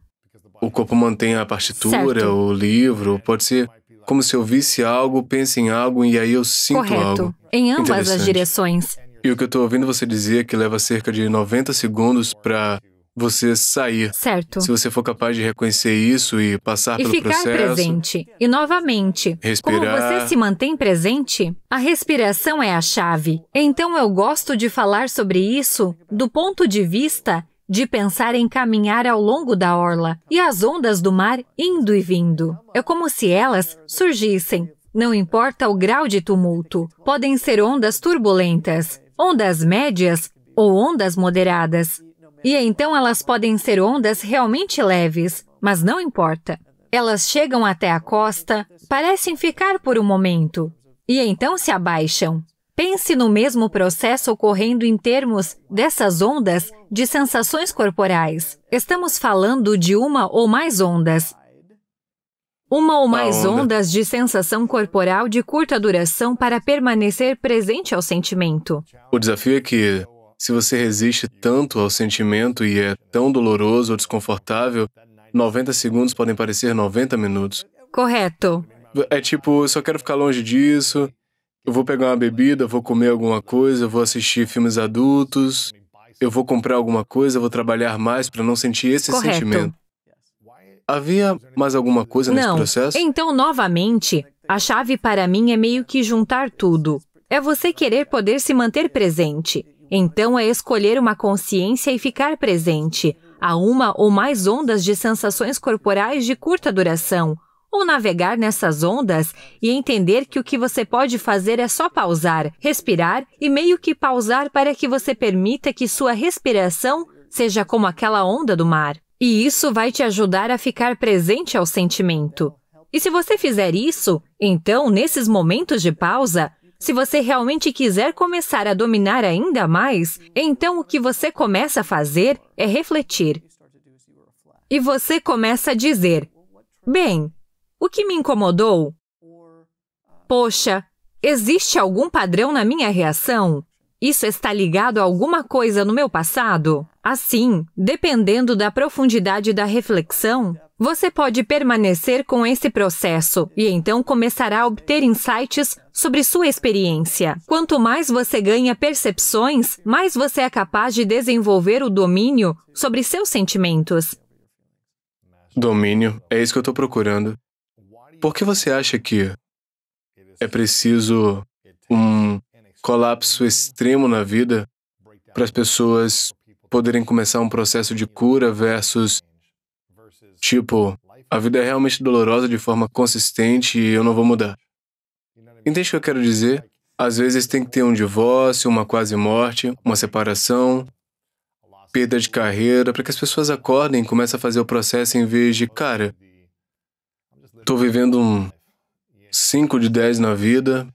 o corpo mantém a partitura, certo. o livro, pode ser como se eu visse algo, pense em algo e aí eu sinto Correto. algo. Em ambas as direções. E o que eu estou ouvindo você dizer é que leva cerca de 90 segundos para você sair. Certo. Se você for capaz de reconhecer isso e passar e pelo processo. E ficar presente. E novamente, respirar. como você se mantém presente, a respiração é a chave. Então eu gosto de falar sobre isso do ponto de vista de pensar em caminhar ao longo da orla e as ondas do mar indo e vindo. É como se elas surgissem. Não importa o grau de tumulto, podem ser ondas turbulentas, ondas médias ou ondas moderadas. E então elas podem ser ondas realmente leves, mas não importa. Elas chegam até a costa, parecem ficar por um momento, e então se abaixam. Pense no mesmo processo ocorrendo em termos dessas ondas de sensações corporais. Estamos falando de uma ou mais ondas, uma ou mais onda. ondas de sensação corporal de curta duração para permanecer presente ao sentimento. O desafio é que, se você resiste tanto ao sentimento e é tão doloroso ou desconfortável, 90 segundos podem parecer 90 minutos. Correto. É tipo, eu só quero ficar longe disso, eu vou pegar uma bebida, vou comer alguma coisa, vou assistir filmes adultos, eu vou comprar alguma coisa, vou trabalhar mais para não sentir esse Correto. sentimento. Havia mais alguma coisa nesse Não. processo? Então, novamente, a chave para mim é meio que juntar tudo. É você querer poder se manter presente. Então, é escolher uma consciência e ficar presente a uma ou mais ondas de sensações corporais de curta duração, ou navegar nessas ondas e entender que o que você pode fazer é só pausar, respirar e meio que pausar para que você permita que sua respiração seja como aquela onda do mar. E isso vai te ajudar a ficar presente ao sentimento. E se você fizer isso, então, nesses momentos de pausa, se você realmente quiser começar a dominar ainda mais, então o que você começa a fazer é refletir. E você começa a dizer: Bem, o que me incomodou? Poxa, existe algum padrão na minha reação? Isso está ligado a alguma coisa no meu passado? Assim, dependendo da profundidade da reflexão, você pode permanecer com esse processo e então começará a obter insights sobre sua experiência. Quanto mais você ganha percepções, mais você é capaz de desenvolver o domínio sobre seus sentimentos. Domínio, é isso que eu estou procurando. Por que você acha que é preciso um colapso extremo na vida para as pessoas poderem começar um processo de cura versus tipo, a vida é realmente dolorosa de forma consistente e eu não vou mudar. Entende o que eu quero dizer? Às vezes tem que ter um divórcio, uma quase morte, uma separação, perda de carreira, para que as pessoas acordem e comecem a fazer o processo em vez de, cara, estou vivendo um 5 de 10 na vida,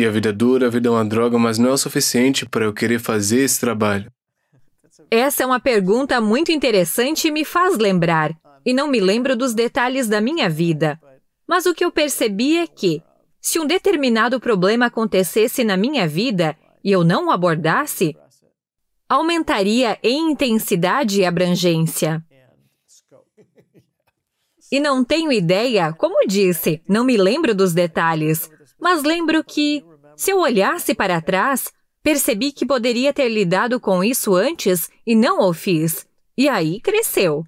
e a vida é dura, a vida é uma droga, mas não é o suficiente para eu querer fazer esse trabalho. Essa é uma pergunta muito interessante e me faz lembrar. E não me lembro dos detalhes da minha vida. Mas o que eu percebi é que, se um determinado problema acontecesse na minha vida e eu não o abordasse, aumentaria em intensidade e abrangência. E não tenho ideia, como disse, não me lembro dos detalhes, mas lembro que se eu olhasse para trás, percebi que poderia ter lidado com isso antes e não o fiz. E aí cresceu.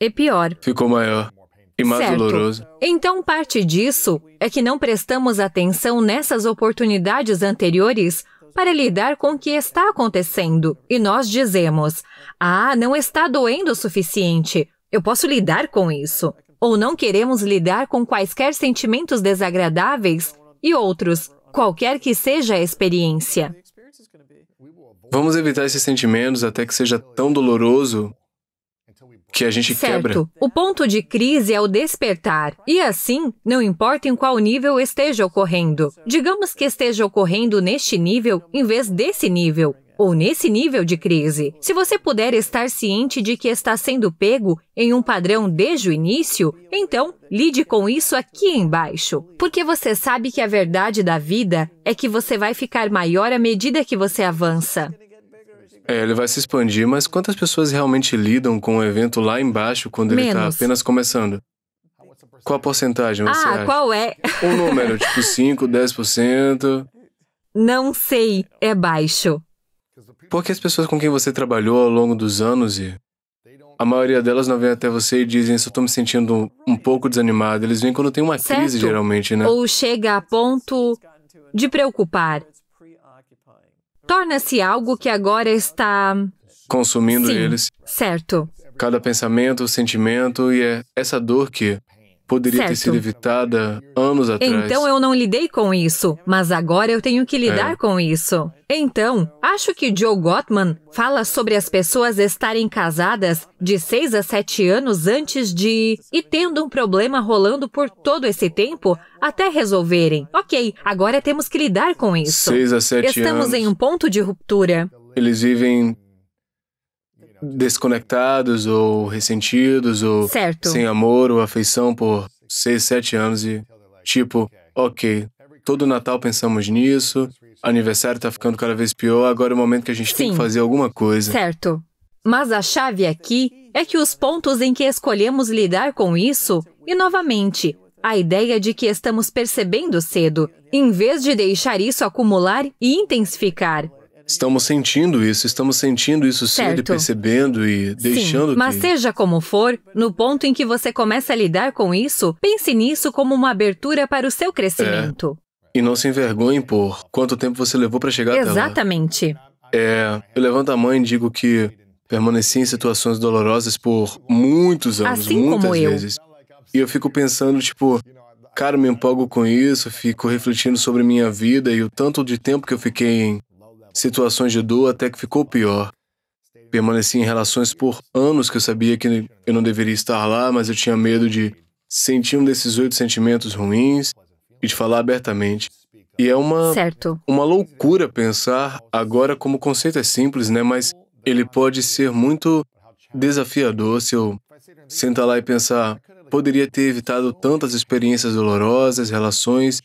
E pior. Ficou maior. E mais certo. doloroso. Então, parte disso é que não prestamos atenção nessas oportunidades anteriores para lidar com o que está acontecendo. E nós dizemos: ah, não está doendo o suficiente, eu posso lidar com isso. Ou não queremos lidar com quaisquer sentimentos desagradáveis e outros qualquer que seja a experiência. Vamos evitar esses sentimentos até que seja tão doloroso que a gente certo. quebra. O ponto de crise é o despertar. E assim, não importa em qual nível esteja ocorrendo. Digamos que esteja ocorrendo neste nível em vez desse nível ou nesse nível de crise. Se você puder estar ciente de que está sendo pego em um padrão desde o início, então lide com isso aqui embaixo. Porque você sabe que a verdade da vida é que você vai ficar maior à medida que você avança. É, ele vai se expandir, mas quantas pessoas realmente lidam com o evento lá embaixo quando tá Menos. ele está apenas começando? Qual a porcentagem você ah, acha? Ah, qual é? Um número, tipo 5, 10%? Não sei, é baixo. Porque as pessoas com quem você trabalhou ao longo dos anos e a maioria delas não vem até você e dizem "Só estou me sentindo um pouco desanimado. Eles vêm quando tem uma certo. crise, geralmente, né? Ou chega a ponto de preocupar. Torna-se algo que agora está. consumindo Sim, eles. Certo. Cada pensamento, sentimento e é essa dor que poderia certo. ter sido evitada anos atrás. Então eu não lidei com isso, mas agora eu tenho que lidar é. com isso. Então, acho que Joe Gottman fala sobre as pessoas estarem casadas de 6 a 7 anos antes de. e tendo um problema rolando por todo esse tempo até resolverem. Ok, agora temos que lidar com isso. 6 a 7 anos. Estamos em um ponto de ruptura. Eles vivem desconectados ou ressentidos ou certo. sem amor ou afeição por seis, sete anos e tipo, ok, todo Natal pensamos nisso, aniversário tá ficando cada vez pior, agora é o momento que a gente Sim. tem que fazer alguma coisa. Certo. Mas a chave aqui é que os pontos em que escolhemos lidar com isso, e novamente, a ideia de que estamos percebendo cedo, em vez de deixar isso acumular e intensificar. Estamos sentindo isso, estamos sentindo isso certo. cedo e percebendo e deixando. Sim, que... Mas seja como for, no ponto em que você começa a lidar com isso, pense nisso como uma abertura para o seu é. crescimento. É. E não se envergonhe por quanto tempo você levou para chegar Exatamente. até Exatamente. É, eu levanto a mãe e digo que permaneci em situações dolorosas por muitos anos, assim muitas vezes. E eu fico pensando, tipo, cara, me empolgo com isso, fico refletindo sobre minha vida e o tanto de tempo que eu fiquei em situações de dor até que ficou pior. Permaneci em relações por anos que eu sabia que eu não deveria estar lá, mas eu tinha medo de sentir um desses oito sentimentos ruins e de falar abertamente. E é uma certo. uma loucura pensar agora como o conceito é simples, né, mas ele pode ser muito desafiador se eu sentar lá e pensar, poderia ter evitado tantas experiências dolorosas, relações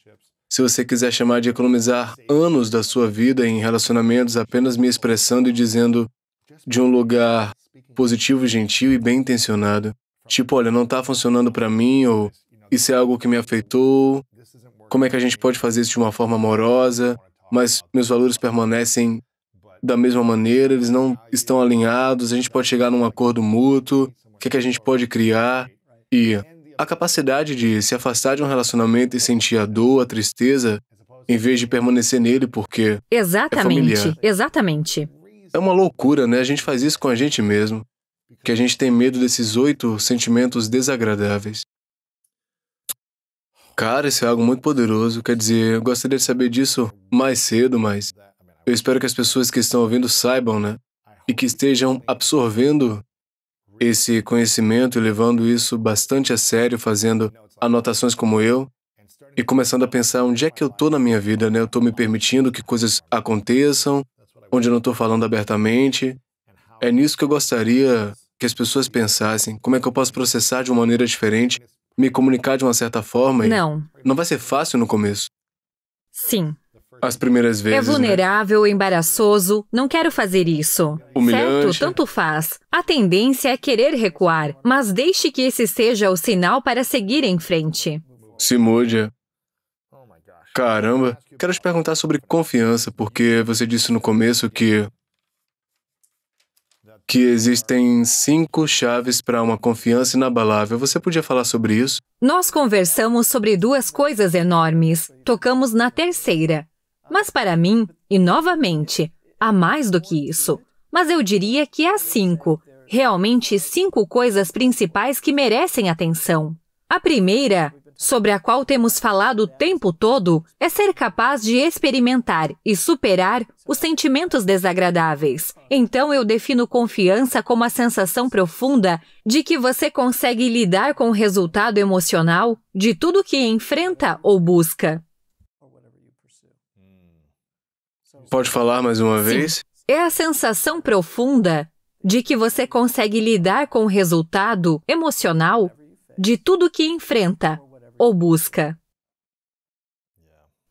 se você quiser chamar de economizar anos da sua vida em relacionamentos apenas me expressando e dizendo de um lugar positivo, gentil e bem intencionado, tipo, olha, não está funcionando para mim, ou isso é algo que me afetou, como é que a gente pode fazer isso de uma forma amorosa, mas meus valores permanecem da mesma maneira, eles não estão alinhados, a gente pode chegar num acordo mútuo, o que, é que a gente pode criar e a capacidade de se afastar de um relacionamento e sentir a dor, a tristeza, em vez de permanecer nele porque. É exatamente, é exatamente. É uma loucura, né? A gente faz isso com a gente mesmo. Que a gente tem medo desses oito sentimentos desagradáveis. Cara, isso é algo muito poderoso. Quer dizer, eu gostaria de saber disso mais cedo, mas eu espero que as pessoas que estão ouvindo saibam, né? E que estejam absorvendo esse conhecimento e levando isso bastante a sério, fazendo anotações como eu e começando a pensar onde é que eu estou na minha vida, né? Eu estou me permitindo que coisas aconteçam, onde eu não estou falando abertamente. É nisso que eu gostaria que as pessoas pensassem. Como é que eu posso processar de uma maneira diferente, me comunicar de uma certa forma? E... Não. Não vai ser fácil no começo. Sim as primeiras é vezes. É vulnerável, né? embaraçoso, não quero fazer isso. Humilhante. Certo, tanto faz. A tendência é querer recuar, mas deixe que esse seja o sinal para seguir em frente. Simúdia. Oh Caramba, quero te perguntar sobre confiança, porque você disse no começo que que existem cinco chaves para uma confiança inabalável. Você podia falar sobre isso? Nós conversamos sobre duas coisas enormes. Tocamos na terceira, mas para mim, e novamente, há mais do que isso. Mas eu diria que há cinco, realmente cinco coisas principais que merecem atenção. A primeira, sobre a qual temos falado o tempo todo, é ser capaz de experimentar e superar os sentimentos desagradáveis. Então eu defino confiança como a sensação profunda de que você consegue lidar com o resultado emocional de tudo que enfrenta ou busca. Pode falar mais uma Sim. vez? É a sensação profunda de que você consegue lidar com o resultado emocional de tudo que enfrenta ou busca.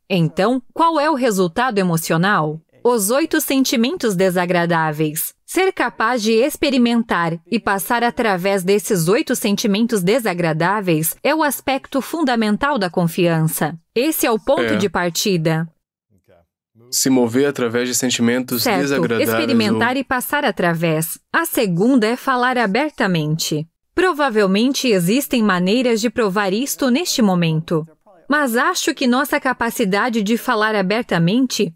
Então, qual é o resultado emocional? Os oito sentimentos desagradáveis. Ser capaz de experimentar e passar através desses oito sentimentos desagradáveis é o aspecto fundamental da confiança. Esse é o ponto é. de partida se mover através de sentimentos certo. desagradáveis. Experimentar ou... e passar através. A segunda é falar abertamente. Provavelmente existem maneiras de provar isto neste momento, mas acho que nossa capacidade de falar abertamente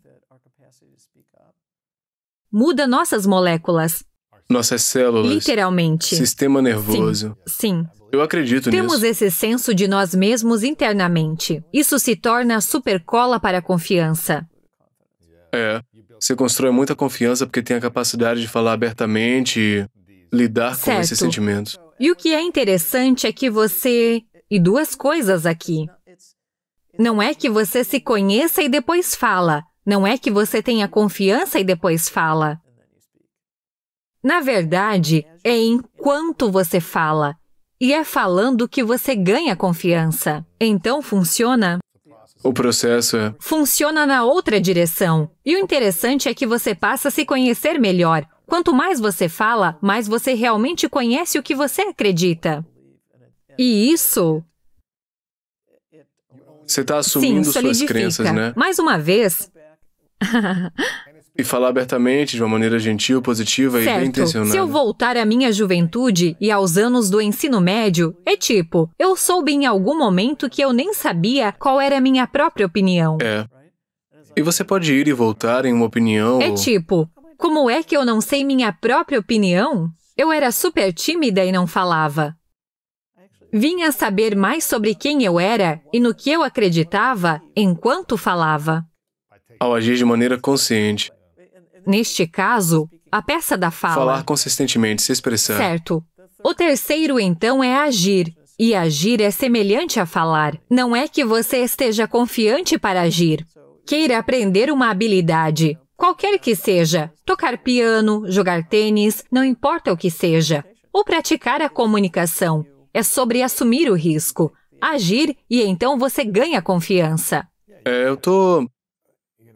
muda nossas moléculas. Nossas células. Literalmente. Sistema nervoso. Sim. sim. Eu acredito Temos nisso. Temos esse senso de nós mesmos internamente. Isso se torna supercola para a confiança. É. Você constrói muita confiança porque tem a capacidade de falar abertamente e lidar certo. com esses sentimentos. E o que é interessante é que você. E duas coisas aqui. Não é que você se conheça e depois fala. Não é que você tenha confiança e depois fala. Na verdade, é enquanto você fala. E é falando que você ganha confiança. Então funciona? o processo é. Funciona na outra direção. E o interessante é que você passa a se conhecer melhor. Quanto mais você fala, mais você realmente conhece o que você acredita. E isso. Você está assumindo Sim, suas crenças, né? Mais uma vez. E falar abertamente, de uma maneira gentil, positiva certo. e bem intencionada. Se eu voltar à minha juventude e aos anos do ensino médio, é tipo, eu soube em algum momento que eu nem sabia qual era a minha própria opinião. É. E você pode ir e voltar em uma opinião. É ou... tipo, como é que eu não sei minha própria opinião? Eu era super tímida e não falava. Vinha saber mais sobre quem eu era e no que eu acreditava enquanto falava ao agir de maneira consciente. Neste caso, a peça da fala. Falar consistentemente, se expressar. Certo. O terceiro, então, é agir. E agir é semelhante a falar. Não é que você esteja confiante para agir. Queira aprender uma habilidade, qualquer que seja, tocar piano, jogar tênis, não importa o que seja, ou praticar a comunicação. É sobre assumir o risco, agir e então você ganha confiança. É, eu tô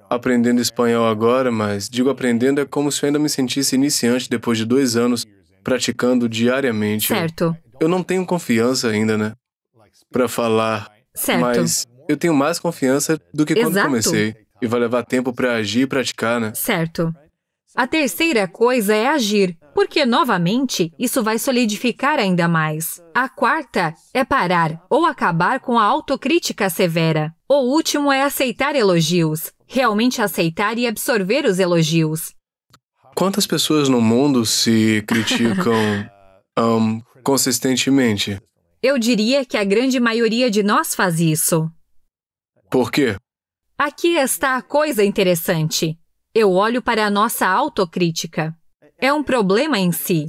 aprendendo espanhol agora, mas digo aprendendo é como se eu ainda me sentisse iniciante depois de dois anos praticando diariamente. Certo. Eu, não tenho confiança ainda, né? Para falar. Certo. Mas eu tenho mais confiança do que quando Exato. comecei. E vai levar tempo para agir e praticar, né? Certo. A terceira coisa é agir, porque, novamente, isso vai solidificar ainda mais. A quarta é parar ou acabar com a autocrítica severa. O último é aceitar elogios, realmente aceitar e absorver os elogios. Quantas pessoas no mundo se criticam um, consistentemente? Eu diria que a grande maioria de nós faz isso. Por quê? Aqui está a coisa interessante. Eu olho para a nossa autocrítica. É um problema em si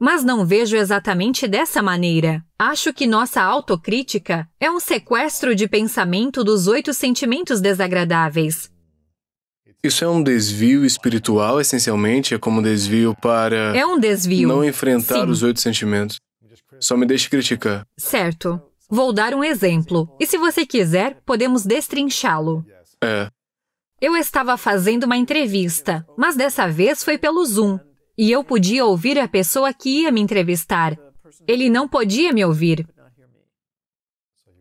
mas não vejo exatamente dessa maneira. Acho que nossa autocrítica é um sequestro de pensamento dos oito sentimentos desagradáveis. Isso é um desvio espiritual, essencialmente? É como um desvio para. É um desvio. Não enfrentar Sim. os oito sentimentos. Só me deixe criticar. Certo. Vou dar um exemplo. E se você quiser, podemos destrinchá-lo. É. Eu estava fazendo uma entrevista, mas dessa vez foi pelo Zoom. E eu podia ouvir a pessoa que ia me entrevistar. Ele não podia me ouvir.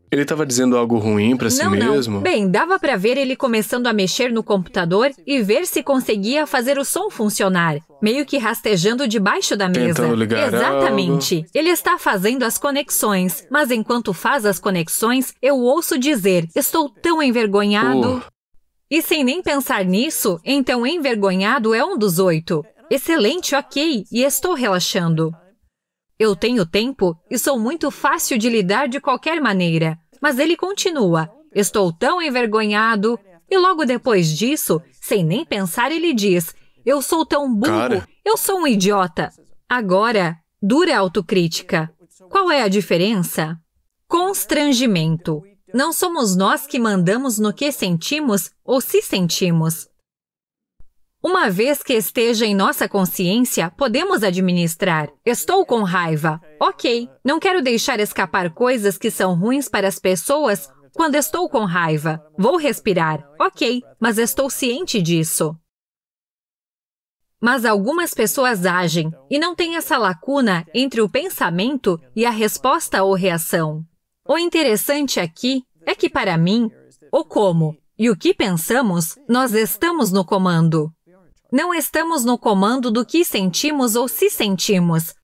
Ele estava dizendo algo ruim para si não, mesmo? Não. Bem, dava para ver ele começando a mexer no computador e ver se conseguia fazer o som funcionar, meio que rastejando debaixo da mesa. Tentando ligar Exatamente. Algo. Ele está fazendo as conexões, mas enquanto faz as conexões, eu ouço dizer: "Estou tão envergonhado". Uh. E sem nem pensar nisso, então envergonhado é um dos oito. Excelente, ok, e estou relaxando. Eu tenho tempo e sou muito fácil de lidar de qualquer maneira. Mas ele continua: Estou tão envergonhado. E logo depois disso, sem nem pensar, ele diz: Eu sou tão burro, Cara. eu sou um idiota. Agora, dura autocrítica. Qual é a diferença? Constrangimento. Não somos nós que mandamos no que sentimos ou se sentimos. Uma vez que esteja em nossa consciência, podemos administrar. Estou com raiva. Ok, não quero deixar escapar coisas que são ruins para as pessoas quando estou com raiva. Vou respirar. Ok, mas estou ciente disso. Mas algumas pessoas agem e não têm essa lacuna entre o pensamento e a resposta ou reação. O interessante aqui é que, para mim, o como e o que pensamos, nós estamos no comando. Não estamos no comando do que sentimos ou se sentimos,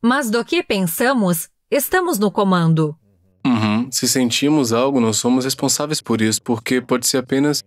mas do que pensamos, estamos no comando. Uhum. Se sentimos algo, não somos responsáveis por isso, porque pode ser apenas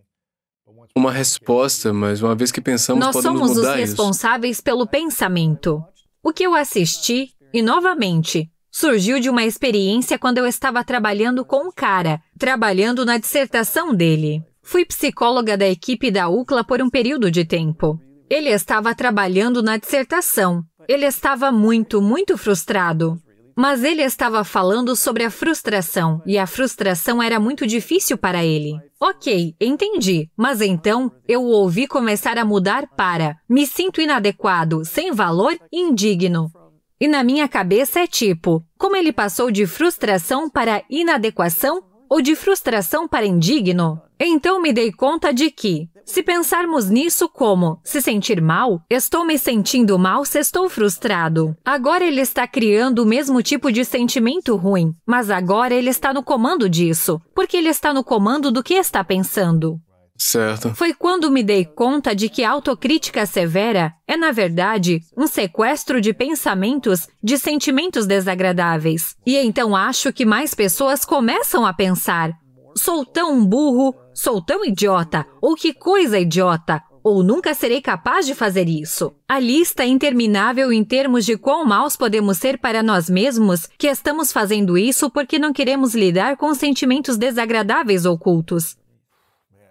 uma resposta, mas uma vez que pensamos, nós podemos somos os responsáveis isso. pelo pensamento. O que eu assisti, e novamente, surgiu de uma experiência quando eu estava trabalhando com um cara, trabalhando na dissertação dele. Fui psicóloga da equipe da UCLA por um período de tempo. Ele estava trabalhando na dissertação. Ele estava muito, muito frustrado. Mas ele estava falando sobre a frustração, e a frustração era muito difícil para ele. Ok, entendi, mas então eu o ouvi começar a mudar para me sinto inadequado, sem valor indigno. E na minha cabeça é tipo, como ele passou de frustração para inadequação ou de frustração para indigno? Então me dei conta de que, se pensarmos nisso como se sentir mal, estou me sentindo mal se estou frustrado. Agora ele está criando o mesmo tipo de sentimento ruim, mas agora ele está no comando disso, porque ele está no comando do que está pensando. Certo. Foi quando me dei conta de que a autocrítica severa é, na verdade, um sequestro de pensamentos, de sentimentos desagradáveis. E então acho que mais pessoas começam a pensar: Sou tão burro, sou tão idiota, ou que coisa idiota, ou nunca serei capaz de fazer isso. A lista é interminável em termos de quão maus podemos ser para nós mesmos que estamos fazendo isso porque não queremos lidar com sentimentos desagradáveis ocultos.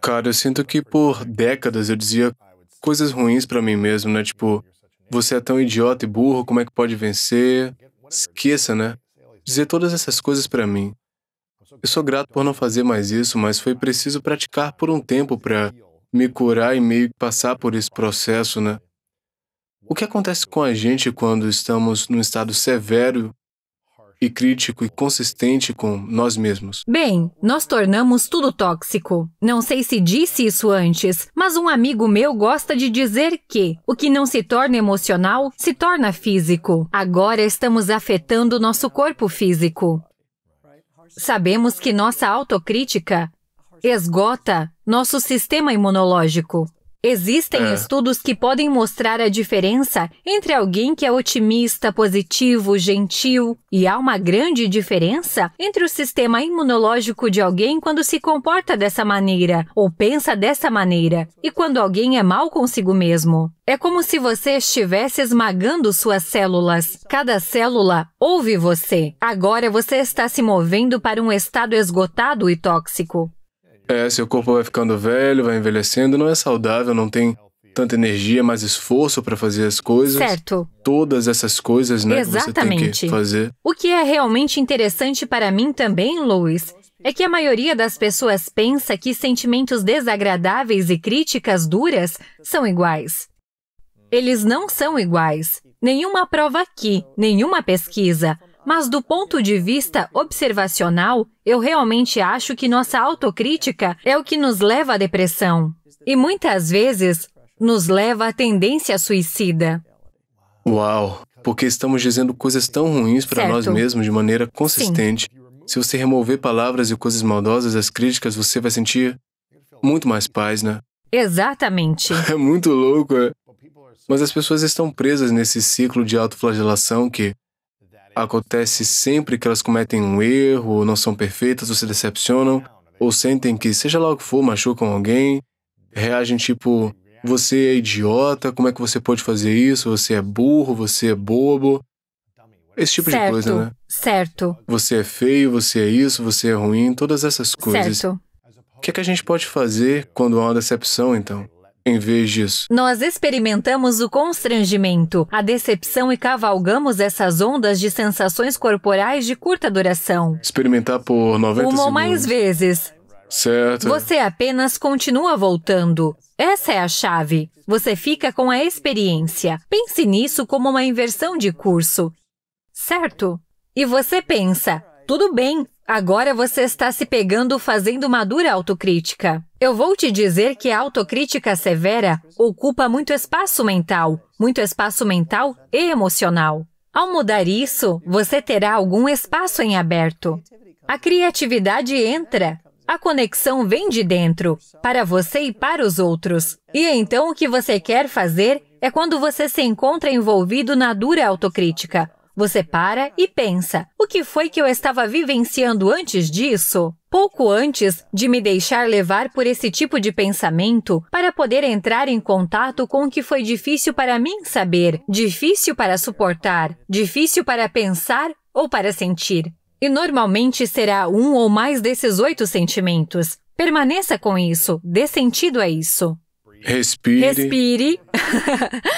Cara, eu sinto que por décadas eu dizia coisas ruins para mim mesmo, né? Tipo, você é tão idiota e burro, como é que pode vencer? Esqueça, né? Dizer todas essas coisas para mim. Eu sou grato por não fazer mais isso, mas foi preciso praticar por um tempo para me curar e meio que passar por esse processo, né? O que acontece com a gente quando estamos num estado severo e crítico e consistente com nós mesmos? Bem, nós tornamos tudo tóxico. Não sei se disse isso antes, mas um amigo meu gosta de dizer que o que não se torna emocional se torna físico. Agora estamos afetando nosso corpo físico. Sabemos que nossa autocrítica esgota nosso sistema imunológico. Existem é. estudos que podem mostrar a diferença entre alguém que é otimista, positivo, gentil, e há uma grande diferença entre o sistema imunológico de alguém quando se comporta dessa maneira ou pensa dessa maneira e quando alguém é mal consigo mesmo. É como se você estivesse esmagando suas células. Cada célula ouve você. Agora você está se movendo para um estado esgotado e tóxico. É, seu corpo vai ficando velho, vai envelhecendo, não é saudável, não tem tanta energia, mais esforço para fazer as coisas. Certo. Todas essas coisas, né, Exatamente. que você tem que fazer. O que é realmente interessante para mim também, Louis, é que a maioria das pessoas pensa que sentimentos desagradáveis e críticas duras são iguais. Eles não são iguais. Nenhuma prova aqui, nenhuma pesquisa, mas do ponto de vista observacional, eu realmente acho que nossa autocrítica é o que nos leva à depressão. E muitas vezes nos leva à tendência suicida. Uau! Porque estamos dizendo coisas tão ruins para nós mesmos de maneira consistente. Sim. Se você remover palavras e coisas maldosas, as críticas, você vai sentir muito mais paz, né? Exatamente. É muito louco, é? Mas as pessoas estão presas nesse ciclo de autoflagelação que Acontece sempre que elas cometem um erro, ou não são perfeitas, ou se decepcionam, ou sentem que, seja lá o que for, machucam alguém, reagem tipo: você é idiota, como é que você pode fazer isso? Você é burro, você é bobo. Esse tipo certo, de coisa, né? Certo. Você é feio, você é isso, você é ruim, todas essas coisas. Certo. O que, é que a gente pode fazer quando há uma decepção, então? em vez disso. Nós experimentamos o constrangimento, a decepção e cavalgamos essas ondas de sensações corporais de curta duração. Experimentar por 90 Uma ou mais vezes. Certo. Você apenas continua voltando. Essa é a chave. Você fica com a experiência. Pense nisso como uma inversão de curso. Certo? E você pensa, tudo bem, Agora você está se pegando fazendo uma dura autocrítica. Eu vou te dizer que a autocrítica severa ocupa muito espaço mental, muito espaço mental e emocional. Ao mudar isso, você terá algum espaço em aberto. A criatividade entra, a conexão vem de dentro, para você e para os outros. E então o que você quer fazer é quando você se encontra envolvido na dura autocrítica, você para e pensa: o que foi que eu estava vivenciando antes disso? Pouco antes de me deixar levar por esse tipo de pensamento, para poder entrar em contato com o que foi difícil para mim saber, difícil para suportar, difícil para pensar ou para sentir. E normalmente será um ou mais desses oito sentimentos. Permaneça com isso, dê sentido a isso. Respire. Respire.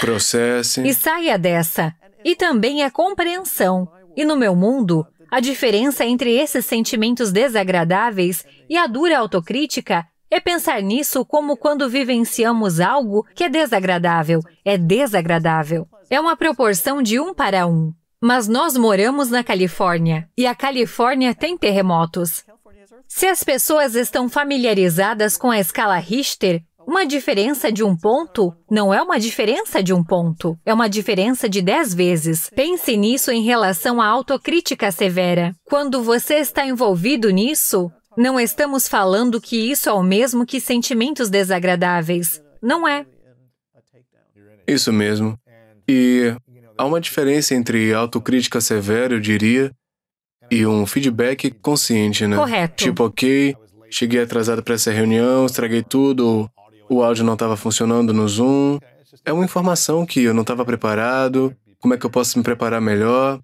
processe. E saia dessa e também a compreensão. E no meu mundo, a diferença entre esses sentimentos desagradáveis e a dura autocrítica é pensar nisso como quando vivenciamos algo que é desagradável. É desagradável. É uma proporção de um para um. Mas nós moramos na Califórnia e a Califórnia tem terremotos. Se as pessoas estão familiarizadas com a escala Richter, uma diferença de um ponto não é uma diferença de um ponto, é uma diferença de dez vezes. Pense nisso em relação à autocrítica severa. Quando você está envolvido nisso, não estamos falando que isso é o mesmo que sentimentos desagradáveis. Não é. Isso mesmo. E há uma diferença entre autocrítica severa, eu diria, e um feedback consciente, né? Correto. Tipo, ok, cheguei atrasado para essa reunião, estraguei tudo, o áudio não estava funcionando no Zoom. É uma informação que eu não estava preparado. Como é que eu posso me preparar melhor?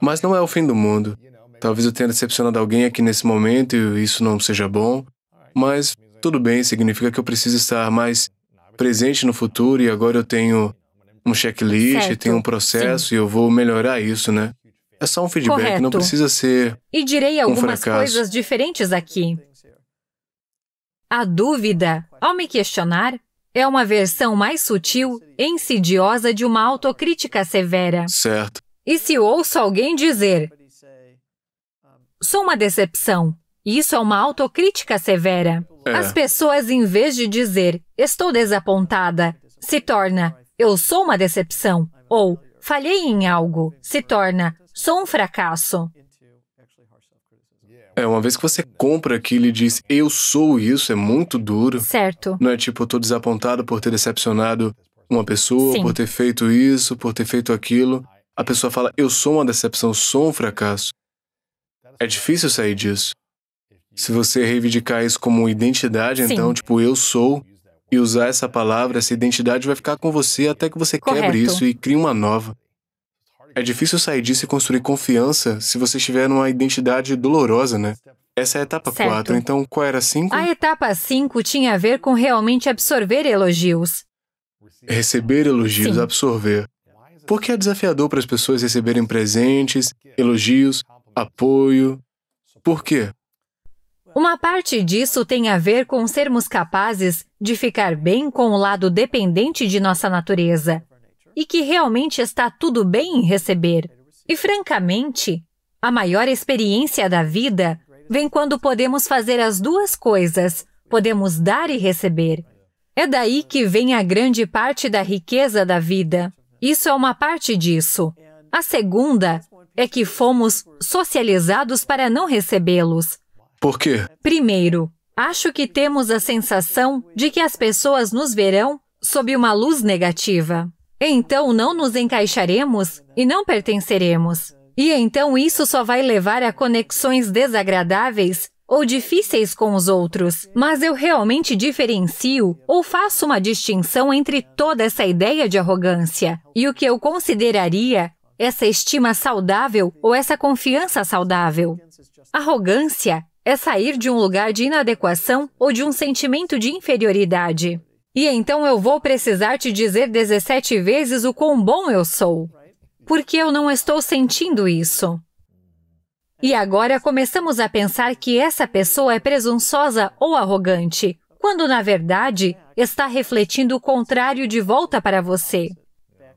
Mas não é o fim do mundo. Talvez eu tenha decepcionado alguém aqui nesse momento e isso não seja bom. Mas tudo bem, significa que eu preciso estar mais presente no futuro e agora eu tenho um checklist, certo. tenho um processo Sim. e eu vou melhorar isso, né? É só um feedback, Correto. não precisa ser. E direi algumas um coisas diferentes aqui. A dúvida, ao me questionar, é uma versão mais sutil e insidiosa de uma autocrítica severa. Certo. E se ouço alguém dizer: Sou uma decepção, isso é uma autocrítica severa. É. As pessoas, em vez de dizer estou desapontada, se torna eu sou uma decepção ou falhei em algo, se torna sou um fracasso. É, uma vez que você compra aquilo e diz, eu sou isso, é muito duro. Certo. Não é tipo, eu tô desapontado por ter decepcionado uma pessoa, Sim. por ter feito isso, por ter feito aquilo. A pessoa fala, eu sou uma decepção, sou um fracasso. É difícil sair disso. Se você reivindicar isso como identidade, Sim. então, tipo, eu sou, e usar essa palavra, essa identidade vai ficar com você até que você Correto. quebre isso e crie uma nova. É difícil sair disso e construir confiança se você estiver numa identidade dolorosa, né? Essa é a etapa 4, então qual era a 5? A etapa 5 tinha a ver com realmente absorver elogios. Receber elogios, Sim. absorver. Por que é desafiador para as pessoas receberem presentes, elogios, apoio? Por quê? Uma parte disso tem a ver com sermos capazes de ficar bem com o lado dependente de nossa natureza e que realmente está tudo bem em receber. E, francamente, a maior experiência da vida vem quando podemos fazer as duas coisas, podemos dar e receber. É daí que vem a grande parte da riqueza da vida. Isso é uma parte disso. A segunda é que fomos socializados para não recebê-los. Por quê? Primeiro, acho que temos a sensação de que as pessoas nos verão sob uma luz negativa. Então não nos encaixaremos e não pertenceremos. E então isso só vai levar a conexões desagradáveis ou difíceis com os outros, mas eu realmente diferencio ou faço uma distinção entre toda essa ideia de arrogância e o que eu consideraria essa estima saudável ou essa confiança saudável. Arrogância é sair de um lugar de inadequação ou de um sentimento de inferioridade. E então eu vou precisar te dizer 17 vezes o quão bom eu sou, porque eu não estou sentindo isso. E agora começamos a pensar que essa pessoa é presunçosa ou arrogante, quando na verdade está refletindo o contrário de volta para você.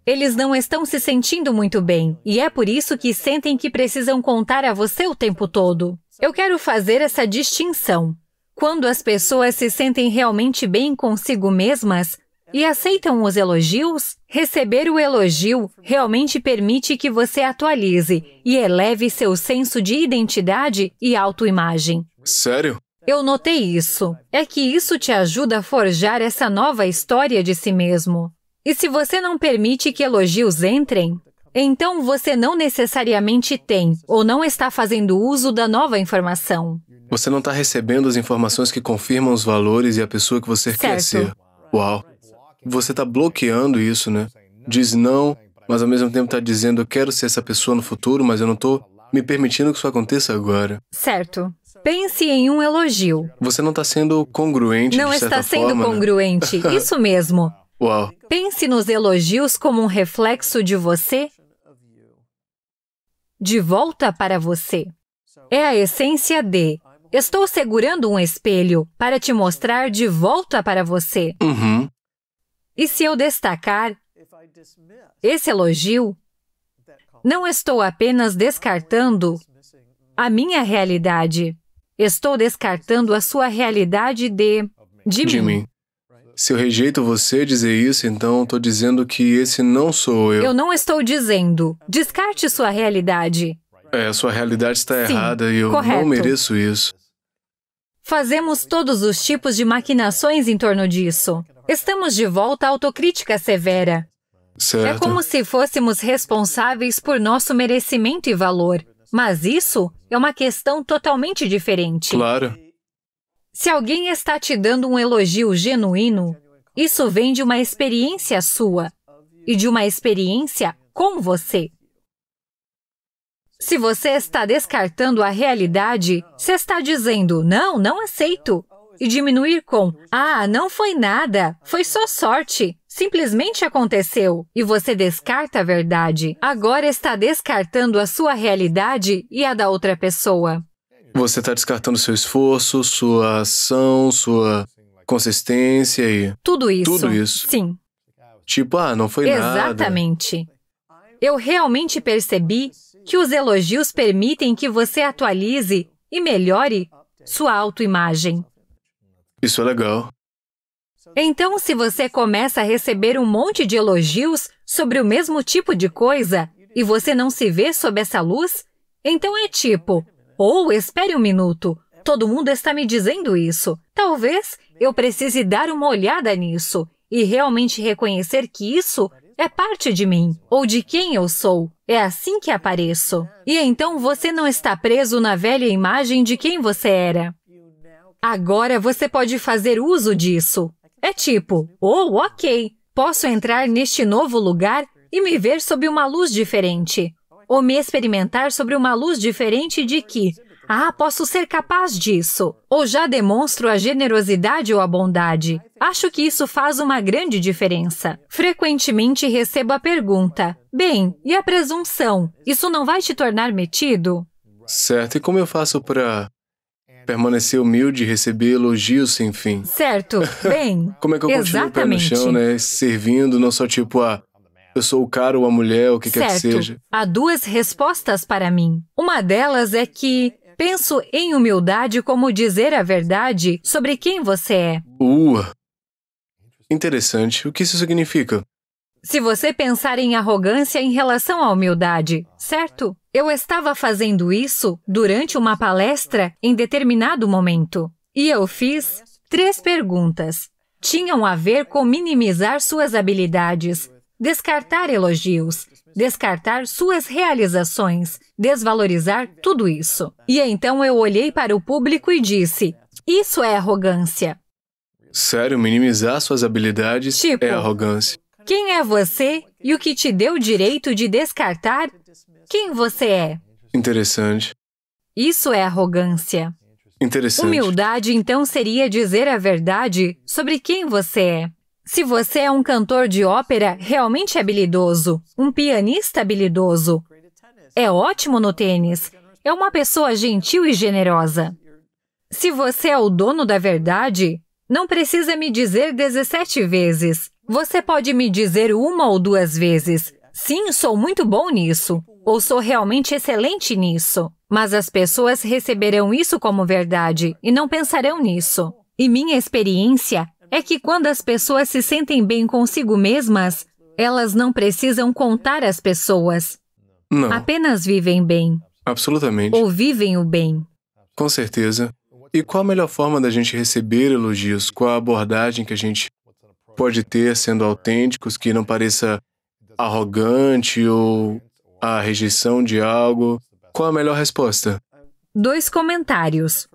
Eles não estão se sentindo muito bem, e é por isso que sentem que precisam contar a você o tempo todo. Eu quero fazer essa distinção. Quando as pessoas se sentem realmente bem consigo mesmas e aceitam os elogios, receber o elogio realmente permite que você atualize e eleve seu senso de identidade e autoimagem. Sério? Eu notei isso. É que isso te ajuda a forjar essa nova história de si mesmo. E se você não permite que elogios entrem, então você não necessariamente tem ou não está fazendo uso da nova informação. Você não está recebendo as informações que confirmam os valores e a pessoa que você certo. quer ser. Uau! Você está bloqueando isso, né? Diz não, mas ao mesmo tempo está dizendo eu quero ser essa pessoa no futuro, mas eu não estou me permitindo que isso aconteça agora. Certo. Pense em um elogio. Você não está sendo congruente. Não está sendo forma, né? congruente. Né? Isso mesmo. Uau. Pense nos elogios como um reflexo de você de volta para você. É a essência de Estou segurando um espelho para te mostrar de volta para você. Uhum. E se eu destacar esse elogio, não estou apenas descartando a minha realidade, estou descartando a sua realidade de, de, de mim. mim. Se eu rejeito você dizer isso, então estou dizendo que esse não sou eu. Eu não estou dizendo. Descarte sua realidade. É, sua realidade está Sim, errada e eu correto. não mereço isso. Fazemos todos os tipos de maquinações em torno disso. Estamos de volta à autocrítica severa. É certo. É como se fôssemos responsáveis por nosso merecimento e valor. Mas isso é uma questão totalmente diferente. Claro. Se alguém está te dando um elogio genuíno, isso vem de uma experiência sua e de uma experiência com você. Se você está descartando a realidade, se está dizendo, não, não aceito, e diminuir com, ah, não foi nada, foi só sorte, simplesmente aconteceu, e você descarta a verdade, agora está descartando a sua realidade e a da outra pessoa. Você está descartando seu esforço, sua ação, sua consistência e. Tudo isso. Tudo isso. Sim. Tipo, ah, não foi Exatamente. nada. Exatamente. Eu realmente percebi que os elogios permitem que você atualize e melhore sua autoimagem. Isso é legal. Então, se você começa a receber um monte de elogios sobre o mesmo tipo de coisa e você não se vê sob essa luz, então é tipo: ou oh, espere um minuto, todo mundo está me dizendo isso. Talvez eu precise dar uma olhada nisso e realmente reconhecer que isso é parte de mim, ou de quem eu sou. É assim que apareço. E então você não está preso na velha imagem de quem você era. Agora você pode fazer uso disso. É tipo, oh, ok, posso entrar neste novo lugar e me ver sob uma luz diferente, ou me experimentar sobre uma luz diferente de que ah, posso ser capaz disso! Ou já demonstro a generosidade ou a bondade? Acho que isso faz uma grande diferença. Frequentemente recebo a pergunta: Bem, e a presunção? Isso não vai te tornar metido? Certo, e como eu faço para permanecer humilde e receber elogios sem fim? Certo, bem. como é que eu continuo pé no chão, né? Servindo, não só tipo a eu sou o cara ou a mulher, o que certo. quer que seja. Há duas respostas para mim. Uma delas é que Penso em humildade como dizer a verdade sobre quem você é. Uh! Interessante. O que isso significa? Se você pensar em arrogância em relação à humildade, certo? Eu estava fazendo isso durante uma palestra em determinado momento. E eu fiz três perguntas. Tinham a ver com minimizar suas habilidades, descartar elogios descartar suas realizações, desvalorizar tudo isso. E então eu olhei para o público e disse: Isso é arrogância. Sério, minimizar suas habilidades é tipo, é arrogância. Quem é você e o que te deu o direito de descartar quem você é? Interessante. Isso é arrogância. Interessante. Humildade, então, seria dizer a verdade sobre quem você é. Se você é um cantor de ópera realmente é habilidoso, um pianista habilidoso, é ótimo no tênis, é uma pessoa gentil e generosa. Se você é o dono da verdade, não precisa me dizer 17 vezes. Você pode me dizer uma ou duas vezes. Sim, sou muito bom nisso, ou sou realmente excelente nisso. Mas as pessoas receberão isso como verdade e não pensarão nisso. E minha experiência é que quando as pessoas se sentem bem consigo mesmas, elas não precisam contar às pessoas. Não. Apenas vivem bem. Absolutamente. Ou vivem o bem. Com certeza. E qual a melhor forma da gente receber elogios? Qual a abordagem que a gente pode ter sendo autênticos, que não pareça arrogante ou a rejeição de algo? Qual a melhor resposta? Dois comentários.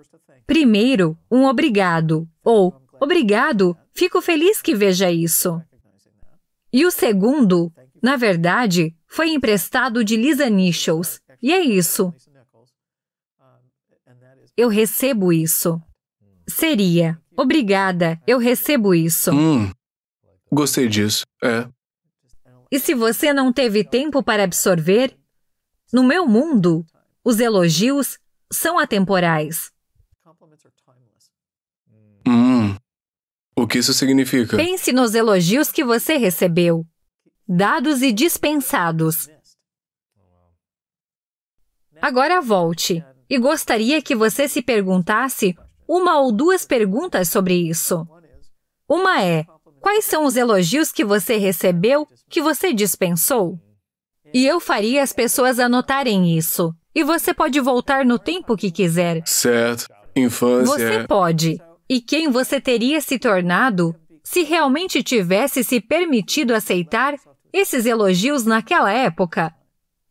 Primeiro, um obrigado ou Obrigado, fico feliz que veja isso. E o segundo, na verdade, foi emprestado de Lisa Nichols. E é isso. Eu recebo isso. Seria. Obrigada, eu recebo isso. Hum, gostei disso. É. E se você não teve tempo para absorver, no meu mundo, os elogios são atemporais. Hum, o que isso significa? Pense nos elogios que você recebeu, dados e dispensados. Agora volte, e gostaria que você se perguntasse uma ou duas perguntas sobre isso. Uma é: quais são os elogios que você recebeu que você dispensou? E eu faria as pessoas anotarem isso. E você pode voltar no tempo que quiser. Certo. Infância. Você é pode e quem você teria se tornado se realmente tivesse se permitido aceitar esses elogios naquela época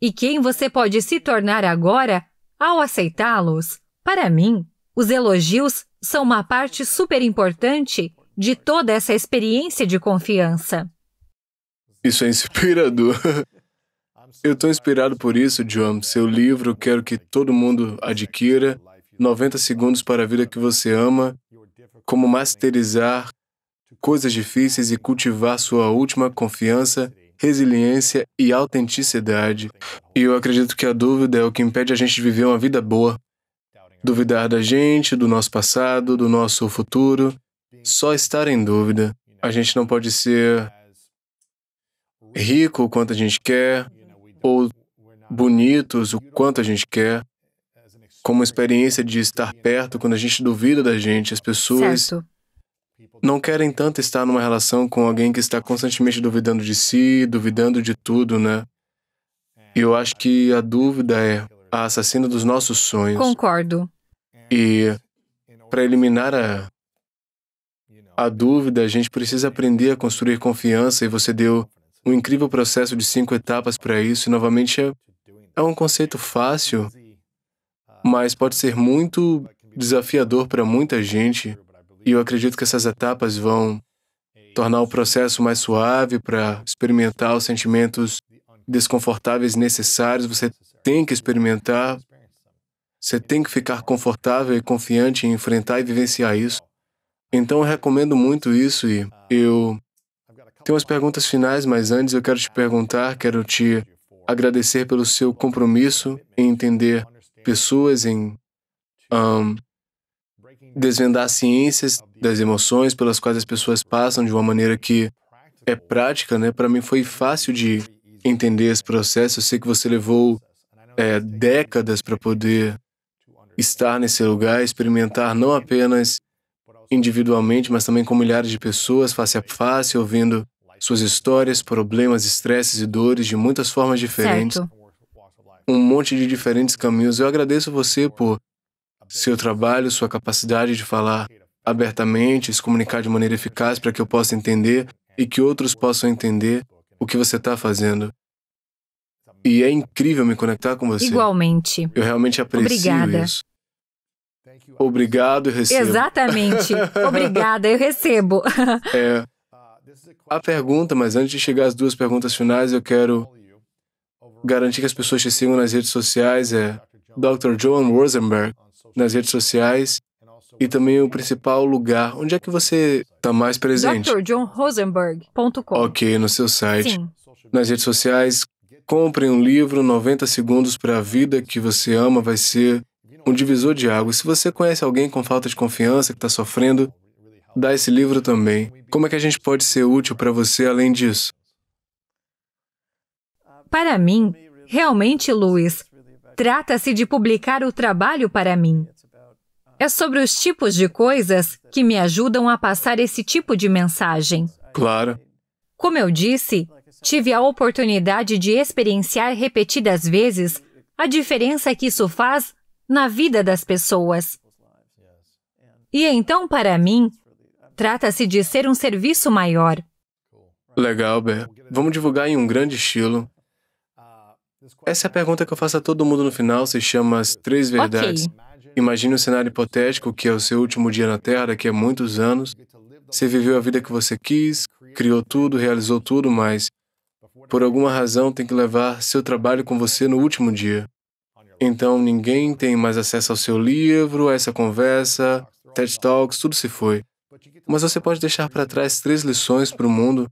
e quem você pode se tornar agora ao aceitá-los. Para mim, os elogios são uma parte super importante de toda essa experiência de confiança. Isso é inspirador. Eu estou inspirado por isso, John. Seu livro quero que todo mundo adquira. 90 segundos para a vida que você ama como masterizar coisas difíceis e cultivar sua última confiança, resiliência e autenticidade. E eu acredito que a dúvida é o que impede a gente de viver uma vida boa. Duvidar da gente, do nosso passado, do nosso futuro, só estar em dúvida. A gente não pode ser rico o quanto a gente quer, ou bonitos o quanto a gente quer como experiência de estar perto quando a gente duvida da gente, as pessoas certo. não querem tanto estar numa relação com alguém que está constantemente duvidando de si, duvidando de tudo, né? E eu acho que a dúvida é a assassina dos nossos sonhos. Concordo. E para eliminar a a dúvida, a gente precisa aprender a construir confiança e você deu um incrível processo de cinco etapas para isso. E novamente é, é um conceito fácil, mas pode ser muito desafiador para muita gente, e eu acredito que essas etapas vão tornar o processo mais suave para experimentar os sentimentos desconfortáveis necessários. Você tem que experimentar, você tem que ficar confortável e confiante em enfrentar e vivenciar isso. Então eu recomendo muito isso e eu tenho umas perguntas finais, mas antes eu quero te perguntar, quero te agradecer pelo seu compromisso em entender pessoas em um, desvendar ciências das emoções pelas quais as pessoas passam de uma maneira que é prática, né? Para mim foi fácil de entender esse processo. Eu sei que você levou é, décadas para poder estar nesse lugar, experimentar não apenas individualmente, mas também com milhares de pessoas, face a face, ouvindo suas histórias, problemas, estresses e dores de muitas formas diferentes. Certo um monte de diferentes caminhos. Eu agradeço você por seu trabalho, sua capacidade de falar abertamente, se comunicar de maneira eficaz para que eu possa entender e que outros possam entender o que você está fazendo. E é incrível me conectar com você. Igualmente. Eu realmente aprecio Obrigada. isso. Obrigado, eu recebo. Exatamente. Obrigada, eu recebo. é. A pergunta, mas antes de chegar às duas perguntas finais, eu quero garantir que as pessoas te sigam nas redes sociais é Dr. Joan Rosenberg nas redes sociais e também o principal lugar. Onde é que você está mais presente? drjohnrosenberg.com. Ok, no seu site. Sim. Nas redes sociais, compre um livro, 90 segundos para a vida que você ama vai ser um divisor de água. Se você conhece alguém com falta de confiança, que está sofrendo, dá esse livro também. Como é que a gente pode ser útil para você além disso? Para mim, realmente, Luiz, trata-se de publicar o trabalho para mim. É sobre os tipos de coisas que me ajudam a passar esse tipo de mensagem. Claro. Como eu disse, tive a oportunidade de experienciar repetidas vezes a diferença que isso faz na vida das pessoas. E então, para mim, trata-se de ser um serviço maior. Legal, Bert. Vamos divulgar em um grande estilo. Essa é a pergunta que eu faço a todo mundo no final, se chama As Três Verdades. Okay. Imagine um cenário hipotético que é o seu último dia na Terra daqui a muitos anos. Você viveu a vida que você quis, criou tudo, realizou tudo, mas por alguma razão tem que levar seu trabalho com você no último dia. Então ninguém tem mais acesso ao seu livro, a essa conversa, TED Talks, tudo se foi. Mas você pode deixar para trás três lições para o mundo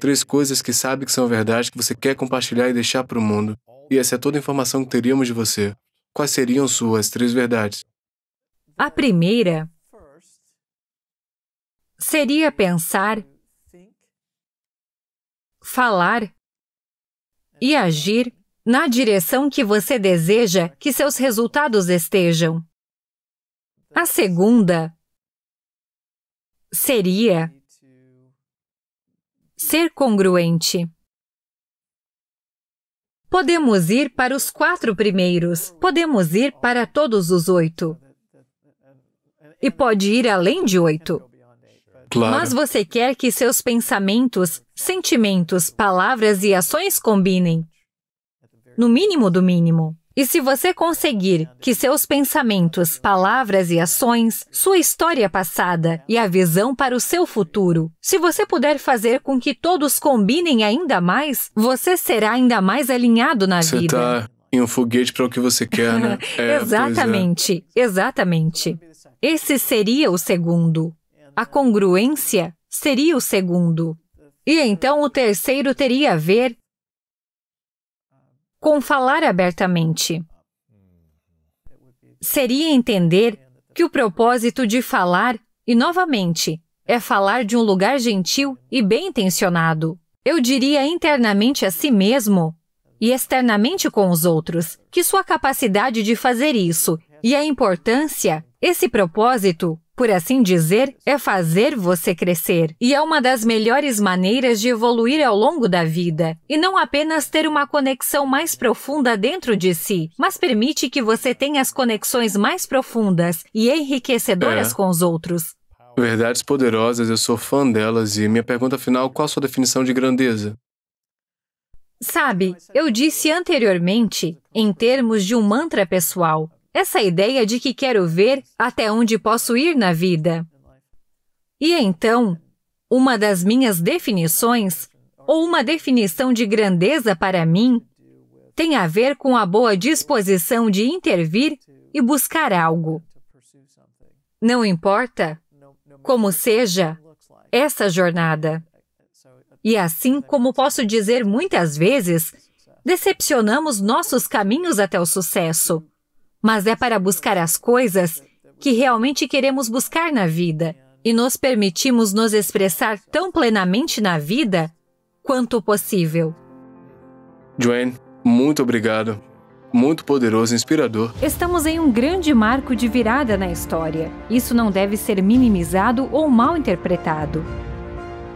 Três coisas que sabe que são verdade que você quer compartilhar e deixar para o mundo. E essa é toda a informação que teríamos de você. Quais seriam suas três verdades? A primeira seria pensar, falar e agir na direção que você deseja que seus resultados estejam. A segunda seria Ser congruente. Podemos ir para os quatro primeiros, podemos ir para todos os oito. E pode ir além de oito. Claro. Mas você quer que seus pensamentos, sentimentos, palavras e ações combinem. No mínimo do mínimo. E se você conseguir que seus pensamentos, palavras e ações, sua história passada e a visão para o seu futuro, se você puder fazer com que todos combinem ainda mais, você será ainda mais alinhado na você vida. Tá em um foguete para o que você quer, né? É, é, exatamente, é. exatamente. Esse seria o segundo. A congruência seria o segundo. E então o terceiro teria a ver com falar abertamente. Seria entender que o propósito de falar, e novamente, é falar de um lugar gentil e bem intencionado. Eu diria internamente a si mesmo e externamente com os outros que sua capacidade de fazer isso e a importância, esse propósito, por assim dizer, é fazer você crescer. E é uma das melhores maneiras de evoluir ao longo da vida. E não apenas ter uma conexão mais profunda dentro de si, mas permite que você tenha as conexões mais profundas e enriquecedoras é. com os outros. Verdades poderosas, eu sou fã delas e minha pergunta final, qual a sua definição de grandeza? Sabe, eu disse anteriormente, em termos de um mantra pessoal, essa ideia de que quero ver até onde posso ir na vida. E então, uma das minhas definições, ou uma definição de grandeza para mim, tem a ver com a boa disposição de intervir e buscar algo. Não importa como seja essa jornada. E assim como posso dizer muitas vezes, decepcionamos nossos caminhos até o sucesso mas é para buscar as coisas que realmente queremos buscar na vida e nos permitimos nos expressar tão plenamente na vida quanto possível. Joanne, muito obrigado. Muito poderoso e inspirador. Estamos em um grande marco de virada na história. Isso não deve ser minimizado ou mal interpretado.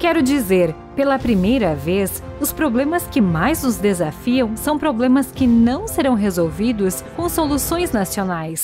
Quero dizer, pela primeira vez, os problemas que mais os desafiam são problemas que não serão resolvidos com soluções nacionais.